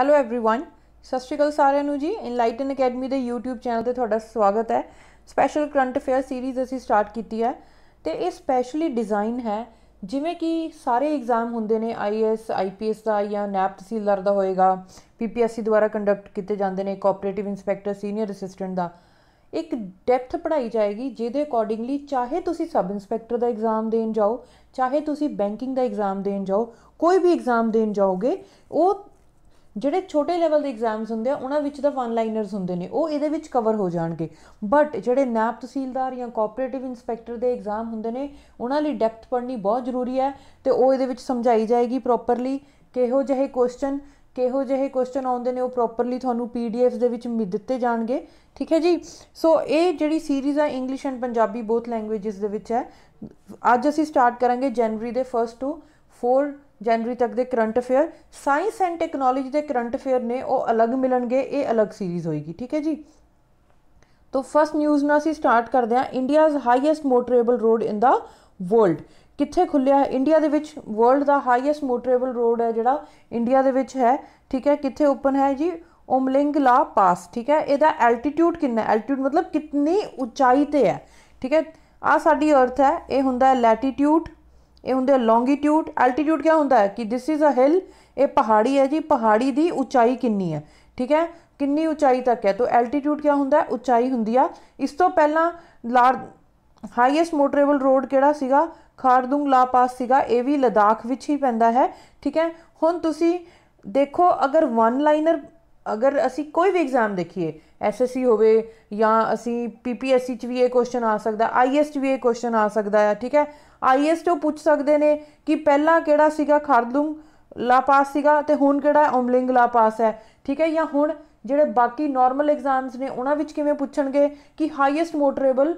hello everyone ਸਤਿ ਸ਼੍ਰੀ ਅਕਾਲ ਸਾਰਿਆਂ ਨੂੰ ਜੀ ਇਨਲਾਈਟਨ ਅਕੈਡਮੀ ਦੇ YouTube ਚੈਨਲ ਤੇ ਤੁਹਾਡਾ ਸਵਾਗਤ ਹੈ ਸਪੈਸ਼ਲ ਕਰੰਟ ਅਫੇਅਰ ਸੀਰੀਜ਼ ਅਸੀਂ ਸਟਾਰਟ ਕੀਤੀ ਹੈ ਤੇ ਇਹ ਸਪੈਸ਼ਲੀ ਡਿਜ਼ਾਈਨ ਹੈ ਜਿਵੇਂ ਕਿ ਸਾਰੇ ਐਗਜ਼ਾਮ ਹੁੰਦੇ ਨੇ ਆਈਐਸ ਆਈਪੀਐਸ ਦਾ ਜਾਂ ਨੈਪ ਤਹਿਸੀਲਦਾਰ ਦਾ ਹੋਏਗਾ ਪੀਪੀਐਸਸੀ ਦੁਆਰਾ ਕੰਡਕਟ ਕੀਤੇ ਜਾਂਦੇ ਨੇ ਕੋਆਪਰੇਟਿਵ ਇਨਸਪੈਕਟਰ ਸੀਨੀਅਰ ਅਸਿਸਟੈਂਟ ਦਾ ਇੱਕ ਡੈਪਥ ਪੜਾਈ ਜਾਏਗੀ ਜਿਹਦੇ ਅਕੋਰਡਿੰਗਲੀ ਚਾਹੇ ਤੁਸੀਂ ਸਬ ਇਨਸਪੈਕਟਰ ਦਾ ਐਗਜ਼ਾਮ ਦੇਣ ਜਾਓ ਚਾਹੇ ਤੁਸੀਂ ਬੈਂਕਿੰਗ ਦਾ ਐਗਜ਼ਾਮ ਦੇਣ ਜਾਓ ਕੋਈ ਵੀ ਐਗਜ਼ਾਮ ਦੇਣ ਜਾਓਗੇ ਉਹ ਜਿਹੜੇ ਛੋਟੇ ਲੈਵਲ ਦੇ ਐਗਜ਼ਾਮਸ ਹੁੰਦੇ ਆ ਉਹਨਾਂ ਵਿੱਚ ਤਾਂ ਵਨ ਲਾਈਨਰਸ ਹੁੰਦੇ ਨੇ ਉਹ ਇਹਦੇ ਵਿੱਚ ਕਵਰ ਹੋ ਜਾਣਗੇ ਬਟ ਜਿਹੜੇ ਨੈਪ ਤਹਿਸੀਲਦਾਰ ਜਾਂ ਕੋਆਪਰੇਟਿਵ ਇਨਸਪੈਕਟਰ ਦੇ ਐਗਜ਼ਾਮ ਹੁੰਦੇ ਨੇ ਉਹਨਾਂ ਲਈ ਡੈਪਥ ਪੜ੍ਹਨੀ ਬਹੁਤ ਜ਼ਰੂਰੀ ਹੈ ਤੇ ਉਹ ਇਹਦੇ ਵਿੱਚ ਸਮਝਾਈ ਜਾਏਗੀ ਪ੍ਰੋਪਰਲੀ ਕਿਹੋ ਜਿਹੇ ਕੁਐਸਚਨ ਕਿਹੋ ਜਿਹੇ ਕੁਐਸਚਨ ਆਉਂਦੇ ਨੇ ਉਹ ਪ੍ਰੋਪਰਲੀ ਤੁਹਾਨੂੰ ਪੀਡੀਐਫ ਦੇ ਵਿੱਚ ਦਿੱਤੇ ਜਾਣਗੇ ਠੀਕ ਹੈ ਜੀ ਸੋ ਇਹ ਜਿਹੜੀ ਸੀਰੀਜ਼ ਆ English and Punjabi both languages ਦੇ ਵਿੱਚ ਹੈ ਅੱਜ ਅਸੀਂ ਸਟਾਰਟ ਕਰਾਂਗੇ ਜਨਵਰੀ ਦੇ ਫਰਸਟ ਟੂ 4 ਜਨਵਰੀ ਤੱਕ ਦੇ current affair science and technology ਦੇ ਕਰੰਟ ਅਫੇਅਰ ਨੇ ਉਹ ਅਲੱਗ ਮਿਲਣਗੇ ਇਹ ਅਲੱਗ ਸੀਰੀਜ਼ ਹੋਏਗੀ ਠੀਕ ਹੈ ਜੀ ਤੋ ਫਰਸਟ ਨਿਊਜ਼ ਨਾਲ ਅਸੀਂ ਸਟਾਰਟ ਕਰਦੇ ਹਾਂ India's highest motorable road in the world ਕਿੱਥੇ ਖੁੱਲਿਆ ਹੈ ਇੰਡੀਆ ਦੇ ਵਿੱਚ ਵਰਲਡ ਦਾ ਹਾਈਐਸਟ ਮੋਟਰੇਬਲ ਰੋਡ ਹੈ ਜਿਹੜਾ ਇੰਡੀਆ ਦੇ ਵਿੱਚ ਹੈ ਠੀਕ ਹੈ ਕਿੱਥੇ ਓਪਨ ਹੈ ਜੀ ਓਮਲਿੰਗਲਾ ਪਾਸ ਠੀਕ ਹੈ ਇਹਦਾ ਐਲਟੀਟਿਊਡ ਕਿੰਨਾ ਐਲਟੀਟਿਊਡ ਮਤਲਬ ਕਿੰਨੀ ਉਚਾਈ ਤੇ ਹੈ ਠੀਕ ਹੈ ਆ ਸਾਡੀ ਅਰਥ ਹੈ ਇਹ ਹੁੰਦਾ ਹੈ ਲੈਟੀਟਿਊਡ ਇਹ ਹੁੰਦੇ ਲੌਂਗੀਟਿਊਡ ਐਲਟੀਟਿਊਡ ਕੀ ਹੁੰਦਾ ਹੈ ਕਿ ਥਿਸ ਇਜ਼ ਅ ਹਿਲ ਇਹ ਪਹਾੜੀ ਹੈ ਜੀ ਪਹਾੜੀ ਦੀ ਉਚਾਈ ਕਿੰਨੀ ਹੈ ਠੀਕ ਹੈ ਕਿੰਨੀ ਉਚਾਈ ਤੱਕ ਹੈ ਤਾਂ ਐਲਟੀਟਿਊਡ ਕੀ ਹੁੰਦਾ ਹੈ ਉਚਾਈ ਹੁੰਦੀ ਆ ਇਸ ਤੋਂ ਪਹਿਲਾਂ ਲਾਰ ਹਾਈਐਸਟ ਮੋਟਰੇਬਲ ਰੋਡ ਕਿਹੜਾ ਸੀਗਾ ਖਾਰਦੁੰਗ ਲਾ ਪਾਸ ਸੀਗਾ ਇਹ ਵੀ ਲਦਾਖ ਵਿੱਚ ਹੀ ਪੈਂਦਾ ਹੈ ਠੀਕ ਹੈ ਹੁਣ ਤੁਸੀਂ ਦੇਖੋ ਅਗਰ ਵਨ ਲਾਈਨਰ ਅਗਰ ਅਸੀਂ ਕੋਈ ਵੀ ਐਗਜ਼ਾਮ ਦੇਖੀਏ ਐਸਐਸਸੀ ਹੋਵੇ ਜਾਂ ਅਸੀਂ ਪੀਪੀਐਸਸੀ ਚ ਵੀ ਇਹ ਕੁਐਸਚਨ ਆ ਸਕਦਾ ਆਈਐਸ ਚ ਵੀ ਇਹ ਕੁਐਸਚਨ ਆ ਸਕਦਾ ਹੈ ਠੀਕ ਹੈ ਆਈਐਸ ਤੋਂ ਪੁੱਛ ਸਕਦੇ ਨੇ ਕਿ ਪਹਿਲਾਂ ਕਿਹੜਾ ਸੀਗਾ ਖਰਦੂੰ ਲਾਪਾਸ ਸੀਗਾ ਤੇ ਹੁਣ ਕਿਹੜਾ ਓਮਲਿੰਗ ਲਾਪਾਸ ਹੈ ਠੀਕ ਹੈ ਜਾਂ ਹੁਣ ਜਿਹੜੇ ਬਾਕੀ ਨਾਰਮਲ ਐਗਜ਼ਾਮਸ ਨੇ ਉਹਨਾਂ ਵਿੱਚ ਕਿਵੇਂ ਪੁੱਛਣਗੇ ਕਿ highest motorable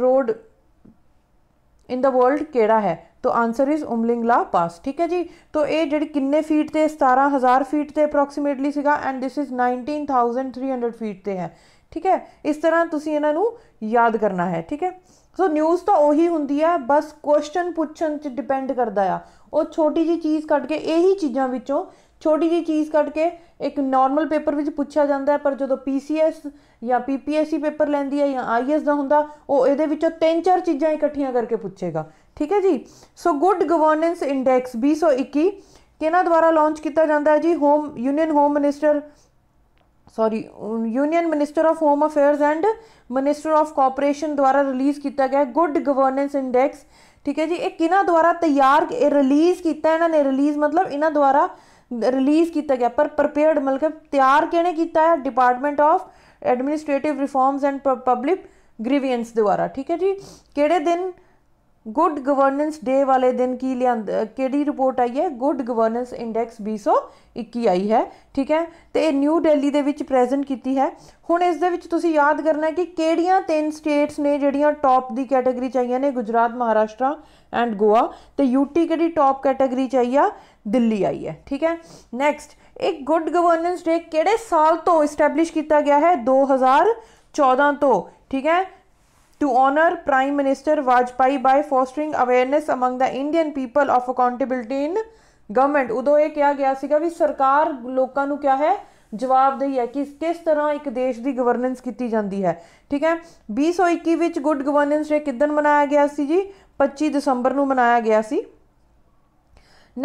road in the world ਕਿਹੜਾ ਹੈ ਤੋ ਆਨਸਰ ਇਜ਼ ਉਮਲਿੰਗਲਾ ਪਾਸ ਠੀਕ ਹੈ ਜੀ ਤੋ ਇਹ ਜਿਹੜੀ ਕਿੰਨੇ ਫੀਟ ਤੇ 17000 ਫੀਟ ਤੇ ਅਪਰੋਕਸੀਮੇਟਲੀ ਸੀਗਾ ਐਂਡ ਥਿਸ ਇਜ਼ 19300 ਫੀਟ ਤੇ ਹੈ ਠੀਕ ਹੈ ਇਸ ਤਰ੍ਹਾਂ ਤੁਸੀਂ ਇਹਨਾਂ ਨੂੰ ਯਾਦ ਕਰਨਾ ਹੈ ਠੀਕ ਹੈ ਸੋ ਨਿਊਜ਼ ਤਾਂ ਉਹੀ ਹੁੰਦੀ ਹੈ ਬਸ ਕੁਐਸਚਨ ਪੁੱਛਣ ਤੇ ਡਿਪੈਂਡ ਕਰਦਾ ਆ ਉਹ ਛੋਟੀ ਜੀ ਚੀਜ਼ ਕੱਢ ਕੇ ਇਹੀ ਚੀਜ਼ਾਂ ਵਿੱਚੋਂ ਛੋਟੀ ਜੀ ਚੀਜ਼ ਕੱਢ ਕੇ ਇੱਕ ਨਾਰਮਲ ਪੇਪਰ ਵਿੱਚ ਪੁੱਛਿਆ ਜਾਂਦਾ ਹੈ ਪਰ ਜਦੋਂ ਪੀਸੀਐਸ ਜਾਂ ਪੀਪੀਐਸਸੀ ਪੇਪਰ ਲੈਂਦੀ ਹੈ ਜਾਂ ਆਈਐਸ ਦਾ ਹੁੰਦਾ ਉਹ ਇਹਦੇ ਵਿੱਚੋਂ ਤਿੰਨ ਚਾਰ ਚੀਜ਼ਾਂ ਇਕੱਠੀਆਂ ਕਰਕੇ ਪੁੱਛੇਗਾ ਠੀਕ ਹੈ ਜੀ ਸੋ ਗੁੱਡ ਗਵਰਨੈਂਸ ਇੰਡੈਕਸ 2021 ਕਿਹਨਾਂ ਦੁਆਰਾ ਲਾਂਚ ਕੀਤਾ ਜਾਂਦਾ ਹੈ ਜੀ home union home minister sorry union minister of home affairs and minister of cooperation ਦੁਆਰਾ ਰਿਲੀਜ਼ ਕੀਤਾ ਗਿਆ ਗੁੱਡ ਗਵਰਨੈਂਸ ਇੰਡੈਕਸ ਠੀਕ ਹੈ ਜੀ ਇਹ ਕਿਹਨਾਂ ਦੁਆਰਾ ਤਿਆਰ ਰਿਲੀਜ਼ ਕੀਤਾ ਇਹਨਾਂ ਨੇ ਰਿਲੀਜ਼ ਮਤਲਬ ਇਹਨਾਂ ਦੁਆਰਾ ਰਿਲੀਜ਼ ਕੀਤਾ ਗਿਆ ਪਰ ਪ੍ਰਪੇਅਰਡ ਮਤਲਬ ਤਿਆਰ ਕਿਹਨੇ ਕੀਤਾ ਹੈ department of administrative reforms and public grievance ਦੁਆਰਾ ਠੀਕ ਹੈ ਜੀ ਕਿਹੜੇ ਦਿਨ ਗੁੱਡ ਗਵਰਨੈਂਸ ਡੇ ਵਾਲੇ ਦਿਨ ਕੀ ਲਿਆ ਕਿਹੜੀ ਰਿਪੋਰਟ ਆਈ ਹੈ ਗੁੱਡ ਗਵਰਨੈਂਸ ਇੰਡੈਕਸ 221 ਆਈ ਹੈ ਠੀਕ ਹੈ ਤੇ ਇਹ ਨਿਊ ਦਿੱਲੀ ਦੇ ਵਿੱਚ ਪ੍ਰੈਜ਼ੈਂਟ ਕੀਤੀ ਹੈ ਹੁਣ ਇਸ ਦੇ ਵਿੱਚ ਤੁਸੀਂ ਯਾਦ ਕਰਨਾ ਹੈ ਕਿ ਕਿਹੜੀਆਂ ਤਿੰਨ ਸਟੇਟਸ ਨੇ ਜਿਹੜੀਆਂ ਟੌਪ ਦੀ ਕੈਟਾਗਰੀ ਚ ਆਈਆਂ ਨੇ ਗੁਜਰਾਤ ਮਹਾਰਾਸ਼ਟਰ ਐਂਡ ਗੋਆ ਤੇ ਯੂਟੀ ਕਿਹੜੀ ਟੌਪ ਕੈਟਾਗਰੀ ਚ ਆਈ ਆ ਦਿੱਲੀ ਆਈ ਹੈ ਠੀਕ ਹੈ ਨੈਕਸਟ ਇੱਕ ਗੁੱਡ ਗਵਰਨੈਂਸ ਡੇ ਕਿਹੜੇ ਸਾਲ ਤੋਂ ਐਸਟੈਬਲਿਸ਼ ਕੀਤਾ ਗਿਆ ਹੈ 2014 ਤੋਂ ਠੀਕ ਹੈ to honor Prime Minister Vajpayee by fostering awareness among the Indian people of accountability in government ਉਦੋਂ ਇਹ ਕਿਹਾ ਗਿਆ ਸੀਗਾ ਵੀ ਸਰਕਾਰ ਲੋਕਾਂ ਨੂੰ ਕਿਹਾ ਹੈ ਜਵਾਬਦੇਹੀ ਹੈ ਕਿ ਕਿਸ ਤਰ੍ਹਾਂ ਇੱਕ ਦੇਸ਼ ਦੀ ਗਵਰਨੈਂਸ ਕੀਤੀ ਜਾਂਦੀ ਹੈ ਠੀਕ ਹੈ 2021 ਵਿੱਚ ਗੁੱਡ ਗਵਰਨੈਂਸ ਡੇ ਕਿਦਨ ਮਨਾਇਆ ਗਿਆ ਸੀ ਜੀ 25 ਦਸੰਬਰ ਨੂੰ ਮਨਾਇਆ ਗਿਆ ਸੀ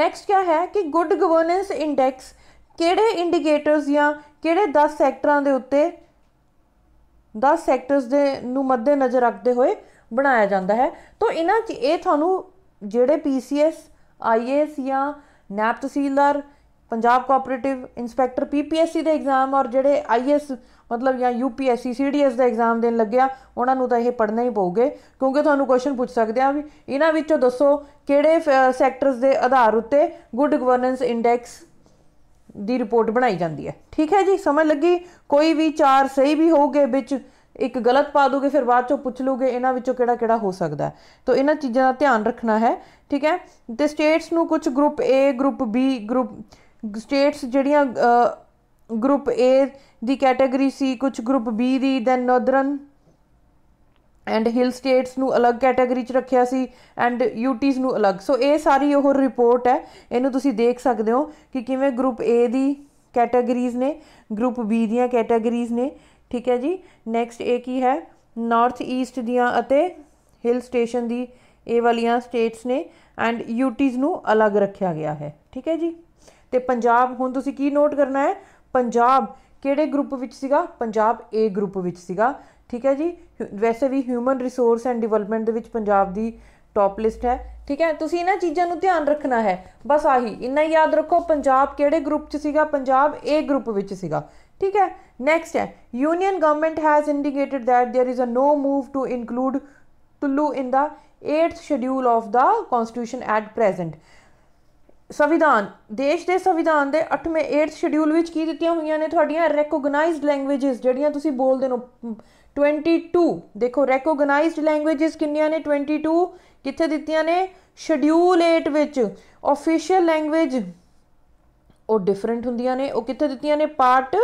ਨੈਕਸਟ ਕੀ ਹੈ ਕਿ ਗੁੱਡ ਗਵਰਨੈਂਸ ਇੰਡੈਕਸ ਕਿਹੜੇ ਇੰਡੀਕੇਟਰਸ ਜਾਂ ਕਿਹੜੇ 10 ਸੈਕਟਰਾਂ ਦੇ ਉੱਤੇ 10 ਸੈਕਟਰਸ ਦੇ ਨੂੰ ਮੱਦੇ ਨਜ਼ਰ ਰੱਖਦੇ ਹੋਏ ਬਣਾਇਆ ਜਾਂਦਾ ਹੈ ਤੋਂ ਇਹਨਾਂ ਚ ਇਹ ਤੁਹਾਨੂੰ ਜਿਹੜੇ ਪੀਸੀਐਸ ਆਈਏਐਸ ਜਾਂ ਨੈਪ ਤਹਿਸੀਲਦਾਰ ਪੰਜਾਬ ਕੋਆਪਰੇਟਿਵ ਇਨਸਪੈਕਟਰ ਪੀਪੀਐਸਸੀ ਦੇ ਐਗਜ਼ਾਮ ਔਰ ਜਿਹੜੇ ਆਈਐਸ ਮਤਲਬ ਜਾਂ ਯੂਪੀਐਸਸੀ ਸੀਡੀਐਸ ਦਾ ਐਗਜ਼ਾਮ ਦੇਣ ਲੱਗਿਆ ਉਹਨਾਂ ਨੂੰ ਤਾਂ ਇਹ ਪੜ੍ਹਨਾ ਹੀ ਪਊਗੇ ਕਿਉਂਕਿ ਤੁਹਾਨੂੰ ਕੁਐਸਚਨ ਪੁੱਛ ਸਕਦੇ ਆ ਵੀ ਇਹਨਾਂ ਵਿੱਚੋਂ ਦੱਸੋ ਕਿਹੜੇ ਸੈਕਟਰਸ ਦੇ ਆਧਾਰ ਉੱਤੇ ਗੁੱਡ ਗਵਰਨੈਂਸ ਇੰਡੈਕਸ ਦੀ ਰਿਪੋਰਟ ਬਣਾਈ ਜਾਂਦੀ ਹੈ ਠੀਕ ਹੈ ਜੀ ਸਮਝ ਲੱਗੀ ਕੋਈ ਵੀ ਚਾਰ ਸਹੀ ਵੀ ਹੋਊਗੇ ਵਿੱਚ ਇੱਕ ਗਲਤ ਪਾ ਦੋਗੇ ਫਿਰ ਬਾਅਦ ਚੋਂ ਪੁੱਛ ਲੋਗੇ ਇਹਨਾਂ ਵਿੱਚੋਂ ਕਿਹੜਾ ਕਿਹੜਾ ਹੋ ਸਕਦਾ ਹੈ ਤਾਂ ਇਹਨਾਂ ਚੀਜ਼ਾਂ ਦਾ ਧਿਆਨ ਰੱਖਣਾ ਹੈ ਠੀਕ ਹੈ ਤੇ ਸਟੇਟਸ ਨੂੰ ਕੁਝ group A group B group states ਜਿਹੜੀਆਂ ਗਰੁੱਪ A ਦੀ ਕੈਟਾਗਰੀ ਸੀ ਕੁਝ ਗਰੁੱਪ B ਦੀ then northern and hill states ਨੂੰ ਅਲੱਗ ਕੈਟਾਗਰੀ 'ਚ ਰੱਖਿਆ ਸੀ ਐਂਡ ਯੂਟੀਜ਼ ਨੂੰ ਅਲੱਗ ਸੋ ਇਹ ਸਾਰੀ ਉਹ ਰਿਪੋਰਟ ਹੈ ਇਹਨੂੰ ਤੁਸੀਂ ਦੇਖ ਸਕਦੇ ਹੋ ਕਿ ਕਿਵੇਂ ਗਰੁੱਪ A ਦੀ ਕੈਟਾਗਰੀਜ਼ ਨੇ ਗਰੁੱਪ B ਦੀਆਂ ਕੈਟਾਗਰੀਜ਼ ਨੇ ਠੀਕ ਹੈ ਜੀ ਨੈਕਸਟ ਇਹ ਕੀ ਹੈ ਨਾਰਥ ਈਸਟ ਦੀਆਂ ਅਤੇ ਹਿਲ ਸਟੇਸ਼ਨ ਦੀ ਇਹ ਵਾਲੀਆਂ ਸਟੇਟਸ ਨੇ ਐਂਡ ਯੂਟੀਜ਼ ਨੂੰ ਅਲੱਗ ਰੱਖਿਆ ਗਿਆ ਹੈ ਠੀਕ ਹੈ ਜੀ ਤੇ ਪੰਜਾਬ ਹੁਣ ਤੁਸੀਂ ਕੀ ਨੋਟ ਕਰਨਾ ਹੈ ਪੰਜਾਬ ਕਿਹੜੇ ਗਰੁੱਪ ਵਿੱਚ ਸੀਗਾ ਪੰਜਾਬ A ਗਰੁੱਪ ਵਿੱਚ ਸੀਗਾ ਠੀਕ ਹੈ ਜੀ ਵੈਸੇ ਵੀ ਹਿਊਮਨ ਰਿਸੋਰਸ ਐਂਡ ਡਿਵੈਲਪਮੈਂਟ ਦੇ ਵਿੱਚ ਪੰਜਾਬ ਦੀ ਟੌਪ ਲਿਸਟ ਹੈ ਠੀਕ ਹੈ ਤੁਸੀਂ ਇਹਨਾਂ ਚੀਜ਼ਾਂ ਨੂੰ ਧਿਆਨ ਰੱਖਣਾ ਹੈ ਬਸ ਆਹੀ ਇੰਨਾ ਯਾਦ ਰੱਖੋ ਪੰਜਾਬ ਕਿਹੜੇ ਗਰੁੱਪ 'ਚ ਸੀਗਾ ਪੰਜਾਬ ਏ ਗਰੁੱਪ ਵਿੱਚ ਸੀਗਾ ਠੀਕ ਹੈ ਨੈਕਸਟ ਹੈ union government has indicated that there is a no move to include Tulu in the 8th schedule of the constitution at present ਸੰਵਿਧਾਨ ਦੇਸ਼ ਦੇ ਸੰਵਿਧਾਨ ਦੇ 8ਵੇਂ 8th ਸ਼ਡਿਊਲ ਵਿੱਚ ਕੀ ਦਿੱਤੀਆਂ ਹੋਈਆਂ ਨੇ ਤੁਹਾਡੀਆਂ ਰੈਕੋਗਨਾਈਜ਼ਡ ਲੈਂਗੁਏਜਸ ਜਿਹੜੀਆਂ ਤੁਸੀਂ ਬੋਲਦੇ ਹੋ 22 ਦੇਖੋ ਰੈਕੋਗਨਾਈਜ਼ਡ ਲੈਂਗੁਏਜਸ ਕਿੰਨੀਆਂ ਨੇ 22 ਕਿੱਥੇ ਦਿੱਤੀਆਂ ਨੇ ਸ਼ਡਿਊਲ 8 ਵਿੱਚ ਆਫੀਸ਼ੀਅਲ ਲੈਂਗੁਏਜ ਉਹ ਡਿਫਰੈਂਟ ਹੁੰਦੀਆਂ ਨੇ ਉਹ ਕਿੱਥੇ ਦਿੱਤੀਆਂ ਨੇ ਪਾਰਟ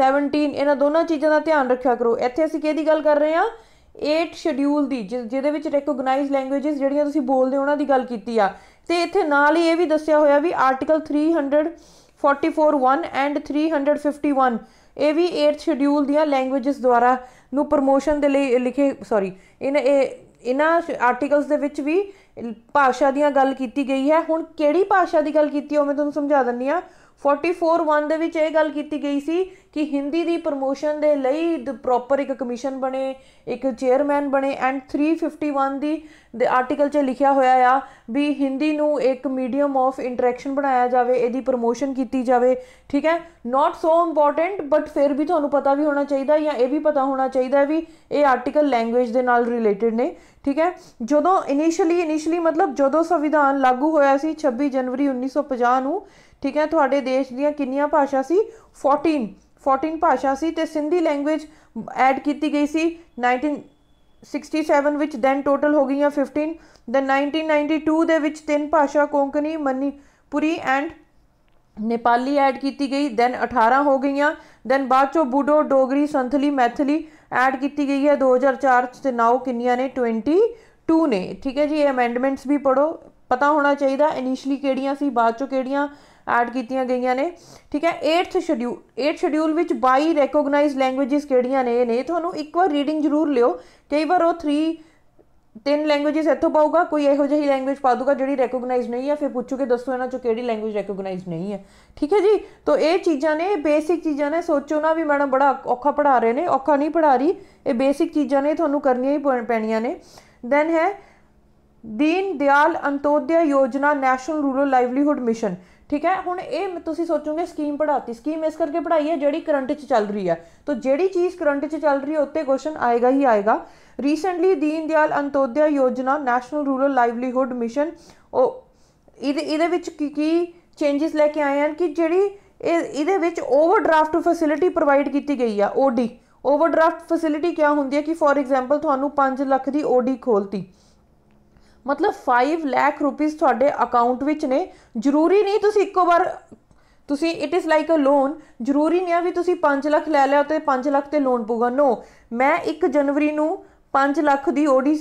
17 ਇਹਨਾਂ ਦੋਨਾਂ ਚੀਜ਼ਾਂ ਦਾ ਧਿਆਨ ਰੱਖਿਆ ਕਰੋ ਇੱਥੇ ਅਸੀਂ ਕਿਹਦੀ ਗੱਲ ਕਰ ਰਹੇ ਹਾਂ 8 ਸ਼ਡਿਊਲ ਦੀ ਜਿਹਦੇ ਵਿੱਚ ਰੈਕੋਗਨਾਈਜ਼ਡ ਲੈਂਗੁਏਜਸ ਜਿਹੜੀਆਂ ਤੁਸੀਂ ਬੋਲਦੇ ਹੋ ਉਹਨਾਂ ਦੀ ਗੱਲ ਕੀਤੀ ਆ ਤੇ ਇੱਥੇ ਨਾਲ ਹੀ ਇਹ ਵੀ ਦੱਸਿਆ ਹੋਇਆ ਵੀ ਆਰਟੀਕਲ 344 1 ਐਂਡ 351 ਇਹ ਵੀ 8th ਸ਼ਡਿਊਲ ਦੀਆਂ ਲੈਂਗੁਏਜਸ ਦੁਆਰਾ ਨੂੰ ਪ੍ਰੋਮੋਸ਼ਨ ਦੇ ਲਈ ਲਿਖੇ ਸੌਰੀ ਇਹਨਾਂ ਇਹ ਇਹਨਾਂ ਆਰਟੀਕਲਸ ਦੇ ਵਿੱਚ ਵੀ ਭਾਸ਼ਾ ਦੀਆਂ ਗੱਲ ਕੀਤੀ ਗਈ ਹੈ ਹੁਣ ਕਿਹੜੀ ਭਾਸ਼ਾ ਦੀ ਗੱਲ ਕੀਤੀ ਉਹ ਮੈਂ ਤੁਹਾਨੂੰ ਸਮਝਾ ਦਿੰਨੀ ਆ 441 ਦੇ ਵਿੱਚ ਇਹ ਗੱਲ ਕੀਤੀ ਗਈ ਸੀ ਕਿ ਹਿੰਦੀ ਦੀ ਪ੍ਰੋਮੋਸ਼ਨ ਦੇ ਲਈ ਪ੍ਰੋਪਰ ਇੱਕ ਕਮਿਸ਼ਨ ਬਣੇ ਇੱਕ ਚੇਅਰਮੈਨ ਬਣੇ ਐਂਡ 351 ਦੀ ਦੇ ਆਰਟੀਕਲ 'ਚ ਲਿਖਿਆ ਹੋਇਆ ਆ ਵੀ ਹਿੰਦੀ ਨੂੰ ਇੱਕ ਮੀਡੀਅਮ ਆਫ ਇੰਟਰੈਕਸ਼ਨ ਬਣਾਇਆ ਜਾਵੇ ਇਹਦੀ ਪ੍ਰੋਮੋਸ਼ਨ ਕੀਤੀ ਜਾਵੇ ਠੀਕ ਹੈ ਨਾਟ ਸੋ ਇੰਪੋਰਟੈਂਟ ਬਟ ਫਿਰ ਵੀ ਤੁਹਾਨੂੰ ਪਤਾ ਵੀ ਹੋਣਾ ਚਾਹੀਦਾ ਜਾਂ ਇਹ ਵੀ ਪਤਾ ਹੋਣਾ ਚਾਹੀਦਾ ਵੀ ਇਹ ਆਰਟੀਕਲ ਲੈਂਗੁਏਜ ਦੇ ਨਾਲ ਰਿਲੇਟਡ ਨੇ ਠੀਕ ਹੈ ਜਦੋਂ ਇਨੀਸ਼ੀਅਲੀ ਇਨੀਸ਼ੀਅਲੀ ਮਤਲਬ ਜਦੋਂ ਸੰਵਿਧਾਨ ਲਾਗੂ ਹੋਇਆ ਸੀ 26 ਜਨਵਰੀ 1950 ਨੂੰ ਠੀਕ ਹੈ ਤੁਹਾਡੇ ਦੇਸ਼ ਦੀਆਂ ਕਿੰਨੀਆਂ ਭਾਸ਼ਾ ਸੀ 14 14 ਭਾਸ਼ਾ ਸੀ ਤੇ ਸਿੰਧੀ ਲੈਂਗੁਏਜ ਐਡ ਕੀਤੀ ਗਈ ਸੀ 1967 ਵਿੱਚ ਦੈਨ ਟੋਟਲ ਹੋ ਗਈਆਂ 15 ਦੈਨ 1992 ਦੇ ਵਿੱਚ ਤਿੰਨ ਭਾਸ਼ਾ ਕੋਂਕਣੀ ਮਨੀਪੁਰੀ ਐਂਡ ਨੇਪਾਲੀ ਐਡ ਕੀਤੀ ਗਈ ਦੈਨ 18 ਹੋ ਗਈਆਂ ਦੈਨ ਬਾਅਦ ਚੋ ਬੂਡੋ ਡੋਗਰੀ ਸੰਥਲੀ ਮੈਥਲੀ ਐਡ ਕੀਤੀ ਗਈ ਹੈ 2004 ਚ ਤੇ ਨਾਓ ਕਿੰਨੀਆਂ ਨੇ 22 ਨੇ ਠੀਕ ਹੈ ਜੀ ਇਹ ਅਮੈਂਡਮੈਂਟਸ ਵੀ ਪੜੋ ਪਤਾ ਹੋਣਾ ਚਾਹੀਦਾ ਇਨੀਸ਼ੀਅਲੀ ਕਿਹੜੀਆਂ ਸੀ ਬਾਅਦ ਚੋਂ ਕਿਹੜੀਆਂ ਐਡ ਕੀਤੀਆਂ ਗਈਆਂ ਨੇ ਠੀਕ ਹੈ 8th ਸ਼ਡਿਊਲ 8th ਸ਼ਡਿਊਲ ਵਿੱਚ 22 ਰੈਕੋਗਨਾਈਜ਼ਡ ਲੈਂਗੁਏਜਸ ਕਿਹੜੀਆਂ ਨੇ ਨੇ ਤੁਹਾਨੂੰ ਇੱਕ ਵਾਰ ਰੀਡਿੰਗ ਜ਼ਰੂਰ ਲਿਓ ਕਈ ਵਾਰ ਉਹ 3 ਤਿੰਨ ਲੈਂਗੁਏਜਸ ਇੱਥੋਂ ਪਾਊਗਾ ਕੋਈ ਇਹੋ ਜਿਹੀ ਲੈਂਗੁਏਜ ਪਾ ਦੂਗਾ ਜਿਹੜੀ ਰੈਕੋਗਨਾਈਜ਼ ਨਹੀਂ ਹੈ ਫਿਰ ਪੁੱਛੂਗੇ ਦੱਸੋ ਇਹਨਾਂ ਚੋਂ ਕਿਹੜੀ ਲੈਂਗੁਏਜ ਰੈਕੋਗਨਾਈਜ਼ ਨਹੀਂ ਹੈ ਠੀਕ ਹੈ ਜੀ ਤਾਂ ਇਹ ਚੀਜ਼ਾਂ ਨੇ ਬੇਸਿਕ ਚੀਜ਼ਾਂ ਨੇ ਸੋਚੋ ਨਾ ਵੀ ਮੈਡਮ ਬੜਾ ਔਖਾ ਪੜਾ ਰਹੇ ਨੇ ਔਖਾ ਨਹੀਂ ਪੜਾ ਰਹੀ ਇਹ ਬੇਸਿਕ ਚੀਜ਼ਾਂ ਨੇ ਤੁਹਾਨੂੰ ਕਰਨੀਆਂ ਹੀ ਪੈਣੀਆਂ ਨੇ ਦੈਨ ਹੈ ਦੀਨ ਦਿਆਲ ਅੰਤੋਦਯ ਯੋਜਨਾ ਨੈਸ਼ਨਲ ਰੂਰਲ ਲਾਈਵਲੀਹੁੱਡ ਮਿਸ਼ਨ ਠੀਕ ਹੈ ਹੁਣ ਇਹ ਤੁਸੀਂ ਸੋਚੋਗੇ ਸਕੀਮ ਪੜਾਤੀ ਸਕੀਮ ਇਸ ਕਰਕੇ ਪੜਾਈ ਹੈ ਜਿਹੜੀ ਕਰੰਟ 'ਚ ਚੱਲ ਰਹੀ ਹੈ ਤਾਂ ਜਿਹੜੀ ਚੀਜ਼ ਕਰੰਟ 'ਚ ਚੱਲ ਰਹੀ ਹੈ ਉੱਤੇ ਕੁਐਸਚਨ ਆਏਗਾ ਹੀ ਆਏਗਾ ਰੀਸੈਂਟਲੀ ਦੀਨ ਦਿਆਲ ਅੰਤੋਦਿਆ ਯੋਜਨਾ ਨੈਸ਼ਨਲ ਰੂਰਲ ਲਾਈਵਲੀਹੂਡ ਮਿਸ਼ਨ ਉਹ ਇਹਦੇ ਇਹਦੇ ਵਿੱਚ ਕੀ ਕੀ ਚੇਂਜਸ ਲੈ ਕੇ ਆਏ ਹਨ ਕਿ ਜਿਹੜੀ ਇਹਦੇ ਵਿੱਚ ਓਵਰਡਰਾਫਟ ਫੈਸਿਲਿਟੀ ਪ੍ਰੋਵਾਈਡ ਕੀਤੀ ਗਈ ਆ ਓਡੀ ਓਵਰਡਰਾਫਟ ਫੈਸਿਲਿਟੀ ਕੀ ਹੁੰਦੀ ਹੈ ਕਿ ਫੋਰ ਐਗਜ਼ਾਮਪਲ ਤੁਹਾਨੂੰ 5 ਲੱਖ ਦੀ ਓਡੀ ਖੋਲਤੀ ਮਤਲਬ 5 ਲੱਖ ਰੁਪਏ ਤੁਹਾਡੇ ਅਕਾਊਂਟ ਵਿੱਚ ਨੇ ਜ਼ਰੂਰੀ ਨਹੀਂ ਤੁਸੀਂ ਇੱਕੋ ਵਾਰ ਤੁਸੀਂ it is like a loan ਜ਼ਰੂਰੀ ਨਹੀਂ ਆ ਵੀ ਤੁਸੀਂ 5 ਲੱਖ ਲੈ ਲਿਆ ਤੇ 5 ਲੱਖ ਤੇ ਲੋਨ ਪੂਗਾ ਨੋ ਮੈਂ 1 ਜਨਵਰੀ ਨੂੰ 5 ਲੱਖ ਦੀ ਓਡੀ